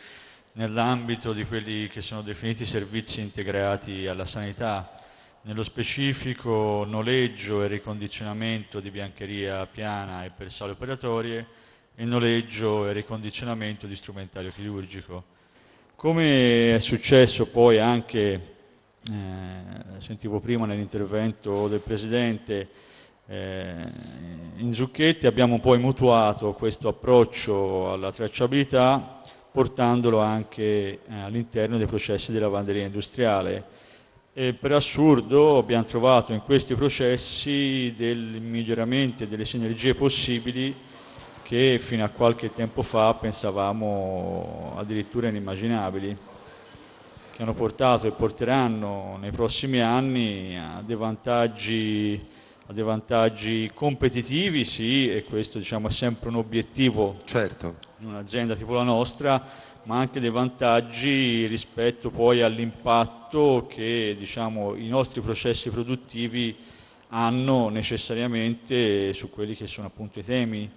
nell'ambito di quelli che sono definiti servizi integrati alla sanità, nello specifico noleggio e ricondizionamento di biancheria piana e per sale operatorie e noleggio e ricondizionamento di strumentario chirurgico. Come è successo poi anche eh, sentivo prima nell'intervento del Presidente, eh, in Zucchetti abbiamo poi mutuato questo approccio alla tracciabilità portandolo anche eh, all'interno dei processi della lavanderia industriale. E per assurdo abbiamo trovato in questi processi dei miglioramenti e delle sinergie possibili che fino a qualche tempo fa pensavamo addirittura inimmaginabili che hanno portato e porteranno nei prossimi anni a dei vantaggi, a dei vantaggi competitivi, sì, e questo diciamo, è sempre un obiettivo certo. in un'azienda tipo la nostra, ma anche dei vantaggi rispetto poi all'impatto che diciamo, i nostri processi produttivi hanno necessariamente su quelli che sono appunto i temi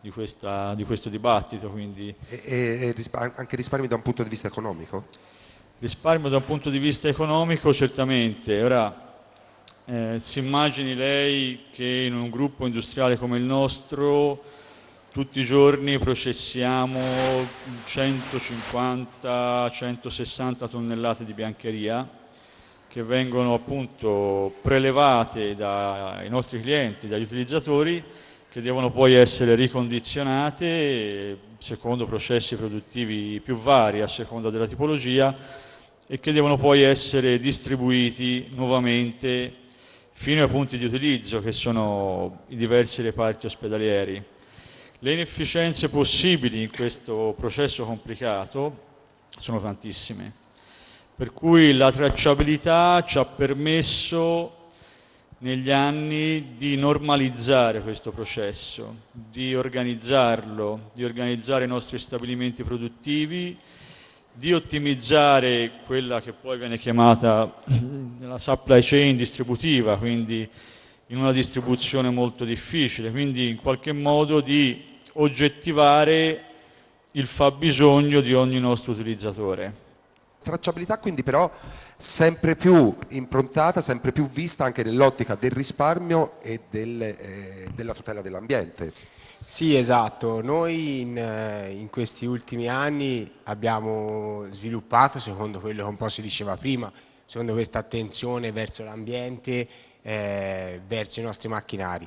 di, questa, di questo dibattito. E, e, anche risparmi da un punto di vista economico? Risparmio da un punto di vista economico certamente, ora eh, si immagini lei che in un gruppo industriale come il nostro tutti i giorni processiamo 150-160 tonnellate di biancheria che vengono appunto prelevate dai nostri clienti, dagli utilizzatori che devono poi essere ricondizionate secondo processi produttivi più vari a seconda della tipologia e che devono poi essere distribuiti nuovamente fino ai punti di utilizzo che sono i diversi reparti ospedalieri. Le inefficienze possibili in questo processo complicato sono tantissime, per cui la tracciabilità ci ha permesso negli anni di normalizzare questo processo, di organizzarlo, di organizzare i nostri stabilimenti produttivi, di ottimizzare quella che poi viene chiamata la supply chain distributiva, quindi in una distribuzione molto difficile, quindi in qualche modo di oggettivare il fabbisogno di ogni nostro utilizzatore. Tracciabilità quindi però sempre più improntata, sempre più vista anche nell'ottica del risparmio e del, eh, della tutela dell'ambiente. Sì, esatto. Noi in, eh, in, questi ultimi anni abbiamo sviluppato, secondo quello che un po' si diceva prima, secondo questa attenzione verso l'ambiente, eh, verso i nostri macchinari.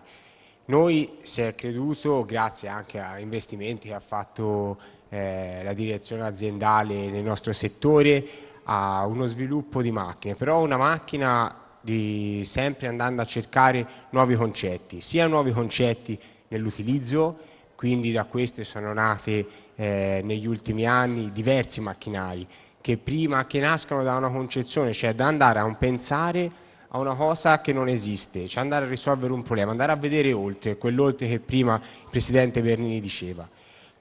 Noi si è creduto, grazie anche a investimenti che ha fatto eh, la direzione aziendale nel nostro settore, a uno sviluppo di macchine, però una macchina di sempre andando a cercare nuovi concetti, sia nuovi concetti nell'utilizzo, quindi da queste sono nate eh, negli ultimi anni diversi macchinari che prima che nascano da una concezione, cioè da andare a un pensare a una cosa che non esiste, cioè andare a risolvere un problema, andare a vedere oltre, quell'oltre che prima il Presidente Bernini diceva.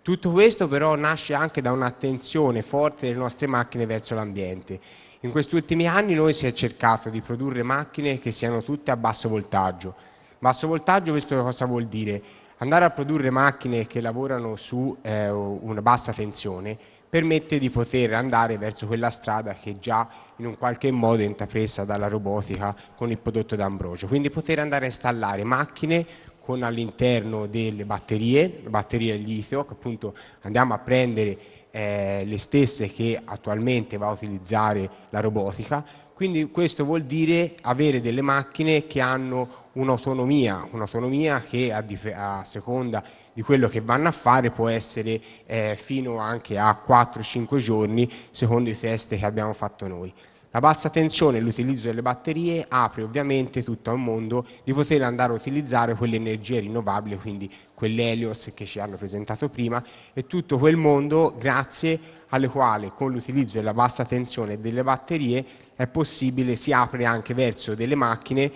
Tutto questo però nasce anche da un'attenzione forte delle nostre macchine verso l'ambiente. In questi ultimi anni noi si è cercato di produrre macchine che siano tutte a basso voltaggio. Basso voltaggio questo cosa vuol dire? Andare a produrre macchine che lavorano su eh, una bassa tensione permette di poter andare verso quella strada che già in un qualche modo è intrapresa dalla robotica con il prodotto d'Ambrogio, quindi poter andare a installare macchine con all'interno delle batterie, batterie al litio, che appunto andiamo a prendere eh, le stesse che attualmente va a utilizzare la robotica, quindi questo vuol dire avere delle macchine che hanno un'autonomia, un'autonomia che a, a, seconda di quello che vanno a fare può essere eh, fino anche a 4-5 giorni secondo i test che abbiamo fatto noi. La bassa tensione e l'utilizzo delle batterie apre ovviamente tutto a un mondo di poter andare a utilizzare quelle energie rinnovabili, quindi quell'Elios che ci hanno presentato prima e tutto quel mondo grazie alle quali con l'utilizzo della bassa tensione e delle batterie è possibile, si apre anche verso delle macchine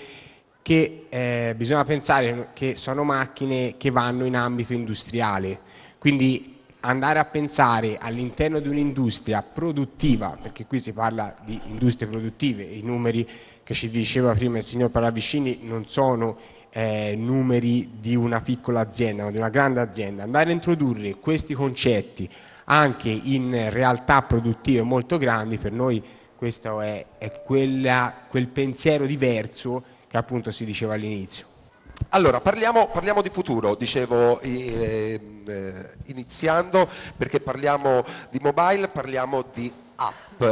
che eh, bisogna pensare che sono macchine che vanno in ambito industriale, quindi andare a pensare all'interno di un'industria produttiva, perché qui si parla di industrie produttive, i numeri che ci diceva prima il signor Paravicini non sono eh, numeri di una piccola azienda, ma di una grande azienda, andare a introdurre questi concetti anche in realtà produttive molto grandi, per noi questo è, è quella, quel pensiero diverso che appunto si diceva all'inizio. Allora, parliamo, parliamo, di futuro, dicevo ehm, eh, iniziando, perché parliamo di mobile, parliamo di app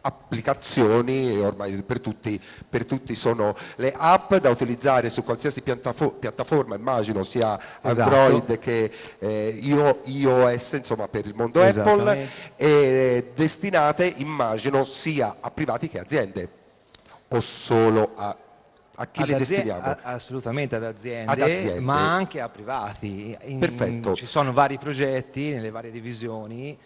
applicazioni, ormai per tutti, per tutti, sono le app da utilizzare su qualsiasi piattaforma, immagino sia esatto. Android che eh, iOS, insomma per il mondo Apple, e destinate immagino sia a privati che aziende o solo a a chi ad le destiniamo? assolutamente ad aziende, ad aziende, ma anche a privati. In, Perfetto. Ci sono vari progetti nelle varie divisioni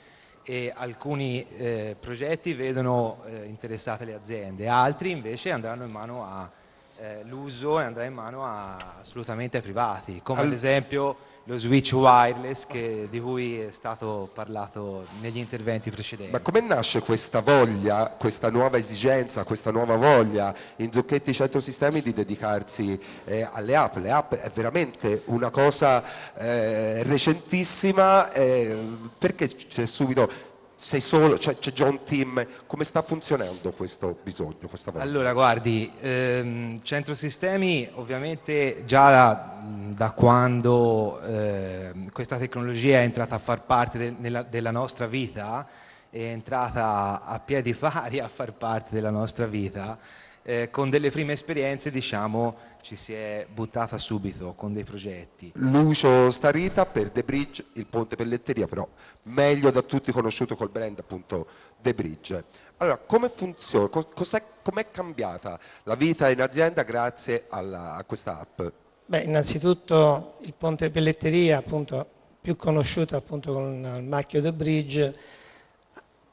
e alcuni eh, progetti vedono eh, interessate le aziende, altri invece andranno in mano a eh, l'uso e andrà in mano a, assolutamente ai privati, come All... ad esempio lo switch wireless che, di cui è stato parlato negli interventi precedenti. Ma come nasce questa voglia, questa nuova esigenza, questa nuova voglia in Zucchetti 100 Sistemi di dedicarsi eh, alle app? Le app è veramente una cosa eh, recentissima, eh, perché c'è subito sei solo, cioè, c'è, già un team, come sta funzionando questo bisogno? Allora guardi, ehm, Centro Sistemi ovviamente già da, da quando eh, questa tecnologia è entrata a far parte de, nella, della nostra vita, è entrata a piedi pari a far parte della nostra vita, eh, con delle prime esperienze diciamo, ci si è buttata subito con dei progetti. Lucio Starita per The Bridge, il ponte pelletteria, però meglio da tutti conosciuto col brand appunto The Bridge. Allora, come funziona, com'è cambiata la vita in azienda grazie alla, a questa app? Beh, innanzitutto il ponte pelletteria, appunto, più conosciuto appunto con il marchio The Bridge,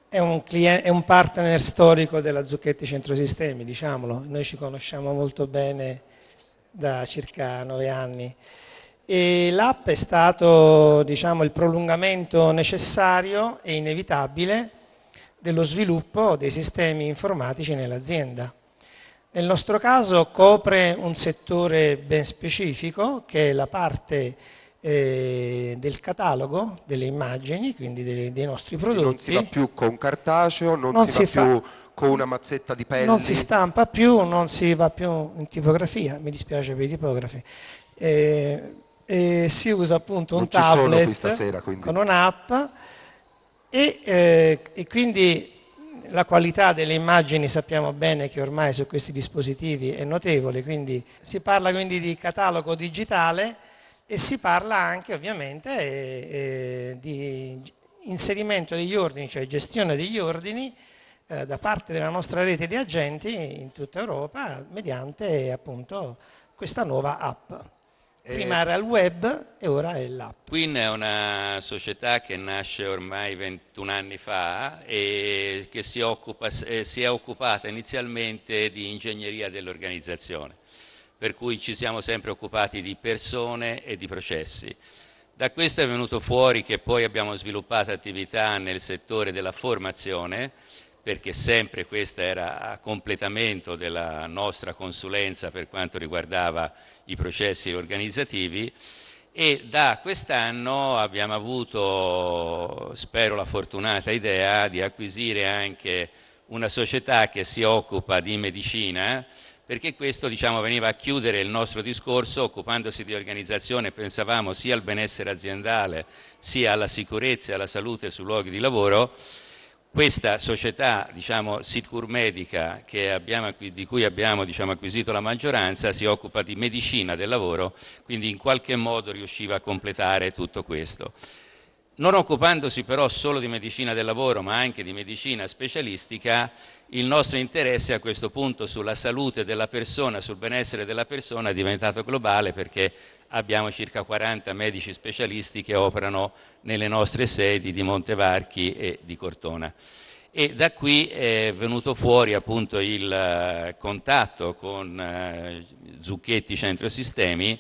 è un, client, è un partner storico della Zucchetti Centrosistemi, diciamolo, noi ci conosciamo molto bene da circa nove anni. E L'app è stato diciamo, il prolungamento necessario e inevitabile dello sviluppo dei sistemi informatici nell'azienda. Nel nostro caso copre un settore ben specifico che è la parte eh, del catalogo delle immagini, quindi dei, dei nostri prodotti. Quindi non si va più con cartaceo, non, non si, si va più con una mazzetta di pelle. Non si stampa più, non si va più in tipografia, mi dispiace per i tipografi. Eh, eh, si usa appunto un tablet stasera, con un'app e, eh, e quindi la qualità delle immagini sappiamo bene che ormai su questi dispositivi è notevole, quindi si parla quindi di catalogo digitale e si parla anche ovviamente eh, eh, di inserimento degli ordini, cioè gestione degli ordini eh, da parte della nostra rete di agenti in tutta Europa mediante appunto questa nuova app. Eh, Prima era il web e ora è l'app. Queen è una società che nasce ormai 21 anni fa e che si, occupa, eh, si è occupata inizialmente di ingegneria dell'organizzazione per cui ci siamo sempre occupati di persone e di processi. Da questo è venuto fuori che poi abbiamo sviluppato attività nel settore della formazione, perché sempre questa era a completamento della nostra consulenza per quanto riguardava i processi organizzativi e da quest'anno abbiamo avuto, spero la fortunata idea, di acquisire anche una società che si occupa di medicina perché questo diciamo, veniva a chiudere il nostro discorso occupandosi di organizzazione, pensavamo sia al benessere aziendale sia alla sicurezza e alla salute sui luoghi di lavoro. Questa società diciamo, Sicur Medica abbiamo, di cui abbiamo diciamo, acquisito la maggioranza si occupa di medicina del lavoro, quindi in qualche modo riusciva a completare tutto questo. Non occupandosi però solo di medicina del lavoro ma anche di medicina specialistica, il nostro interesse a questo punto sulla salute della persona, sul benessere della persona è diventato globale perché abbiamo circa 40 medici specialisti che operano nelle nostre sedi di Montevarchi e di Cortona. E da qui è venuto fuori appunto il eh, contatto con eh, Zucchetti Centrosistemi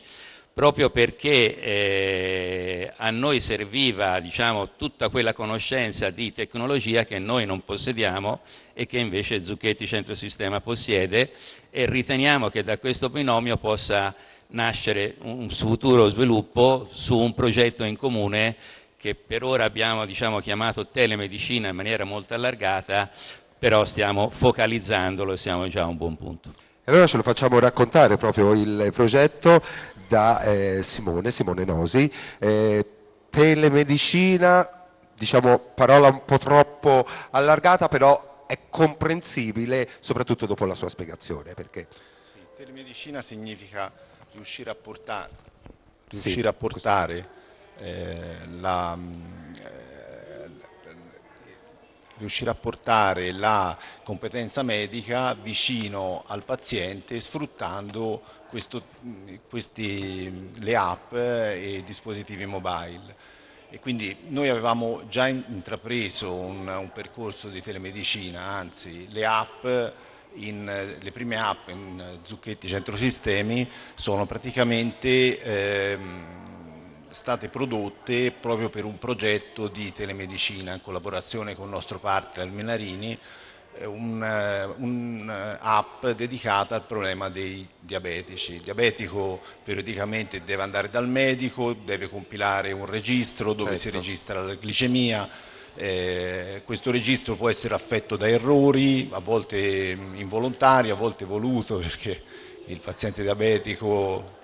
proprio perché eh, a noi serviva diciamo, tutta quella conoscenza di tecnologia che noi non possediamo e che invece Zucchetti Centrosistema possiede e riteniamo che da questo binomio possa nascere un futuro sviluppo su un progetto in comune che per ora abbiamo diciamo, chiamato telemedicina in maniera molto allargata, però stiamo focalizzandolo e siamo già a un buon punto. Allora ce lo facciamo raccontare proprio il progetto da eh, Simone, Simone Nosi. Eh, telemedicina, diciamo parola un po' troppo allargata, però è comprensibile soprattutto dopo la sua spiegazione. Perché... Sì, telemedicina significa riuscire a portare, riuscire sì, a portare eh, la mm, eh, riuscire a portare la competenza medica vicino al paziente sfruttando questo, questi, le app e dispositivi mobile. E quindi noi avevamo già intrapreso un, un percorso di telemedicina, anzi le, app in, le prime app in Zucchetti Centrosistemi sono praticamente eh, state prodotte proprio per un progetto di telemedicina in collaborazione con il nostro partner Menarini un'app un eh, eh, dedicata al problema dei diabetici. Il diabetico periodicamente deve andare dal medico, deve compilare un registro dove certo. si registra la glicemia. Eh, questo registro può essere affetto da errori, a volte mm, involontari, a volte voluto, perché il paziente diabetico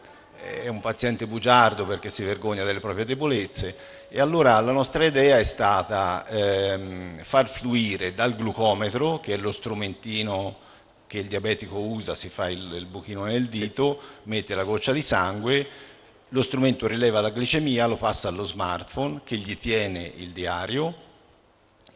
è un paziente bugiardo perché si vergogna delle proprie debolezze e allora la nostra idea è stata ehm, far fluire dal glucometro, che è lo strumentino che il diabetico usa, si fa il, il buchino nel dito, sì. mette la goccia di sangue, lo strumento rileva la glicemia, lo passa allo smartphone che gli tiene il diario.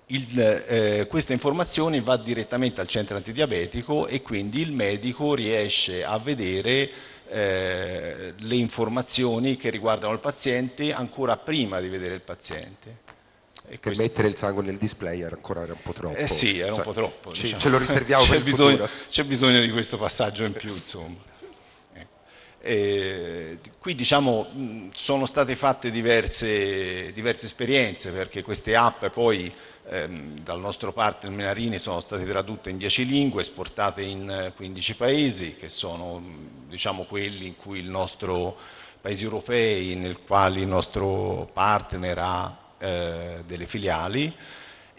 Il, eh, questa informazione va direttamente al centro antidiabetico e quindi il medico riesce a vedere eh, le informazioni che riguardano il paziente ancora prima di vedere il paziente. E questo... mettere il sangue nel display era ancora un po' troppo. Eh sì, era cioè, un po' troppo. Diciamo. Ce, lo riserviamo per il futuro. C'è bisogno di questo passaggio in più, insomma. Eh, eh qui diciamo sono state fatte diverse, diverse, esperienze perché queste app poi ehm, dal nostro partner Menarini sono state tradotte in 10 lingue, esportate in 15 eh, paesi, che sono mm, diciamo, quelli in cui il nostro paesi europei, nel quale il nostro partner ha eh, delle filiali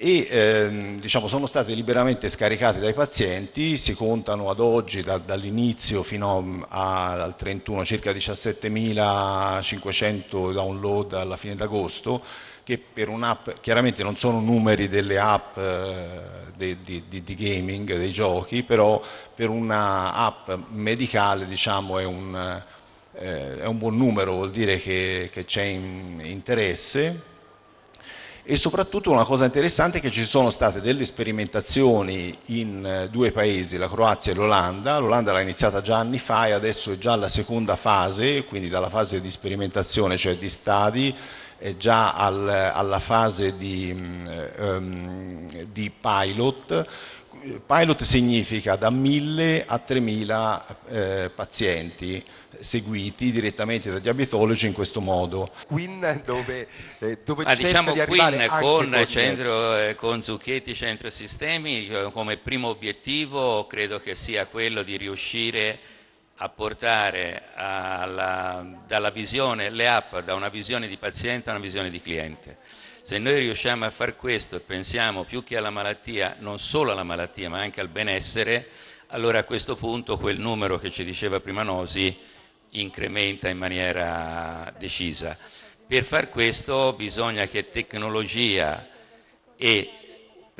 e ehm, diciamo, sono state liberamente scaricate dai pazienti, si contano ad oggi da, dall'inizio fino mm, a, al 31 circa 17.500 download alla fine d'agosto che per un'app, chiaramente non sono numeri delle app eh, di, di, di, gaming, dei giochi, però per un'app medicale diciamo, è, un, eh, è, un, buon numero, vuol dire che, che c'è in, interesse. E soprattutto una cosa interessante è che ci sono state delle sperimentazioni in eh, due paesi, la Croazia e l'Olanda. L'Olanda l'ha iniziata già anni fa e adesso è già alla seconda fase, quindi dalla fase di sperimentazione, cioè di stadi, è già al, alla fase di, um, di pilot, pilot significa da 1000 a 3000 eh, pazienti seguiti direttamente da diabetologi in questo modo. Quinn dove, eh, dove Ma diciamo di Quinn con, eh, centro, eh, con Zucchetti Centro Sistemi eh, come primo obiettivo credo che sia quello di riuscire a a portare alla, dalla visione, le app da una visione di paziente a una visione di cliente. Se noi riusciamo a far questo e pensiamo più che alla malattia, non solo alla malattia ma anche al benessere, allora a questo punto quel numero che ci diceva prima Nosi incrementa in maniera decisa. Per far questo bisogna che tecnologia e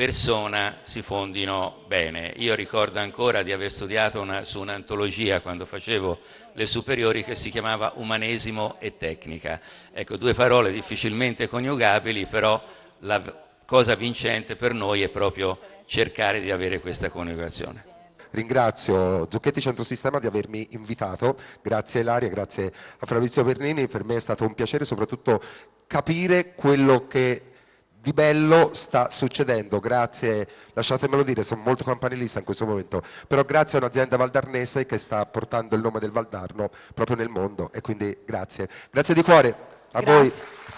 persona si fondino bene. Io ricordo ancora di aver studiato una, su un'antologia quando facevo le superiori che si chiamava Umanesimo e Tecnica. Ecco, due parole difficilmente coniugabili, però la cosa vincente per noi è proprio cercare di avere questa coniugazione. Ringrazio Zucchetti Centrosistema di avermi invitato, grazie Ilaria, grazie a Fabrizio Bernini, per me è stato un piacere soprattutto capire quello che di bello sta succedendo, grazie, lasciatemelo dire, sono molto campanilista in questo momento, però grazie a un'azienda valdarnese che sta portando il nome del Valdarno proprio nel mondo e quindi grazie. Grazie di cuore a grazie. voi.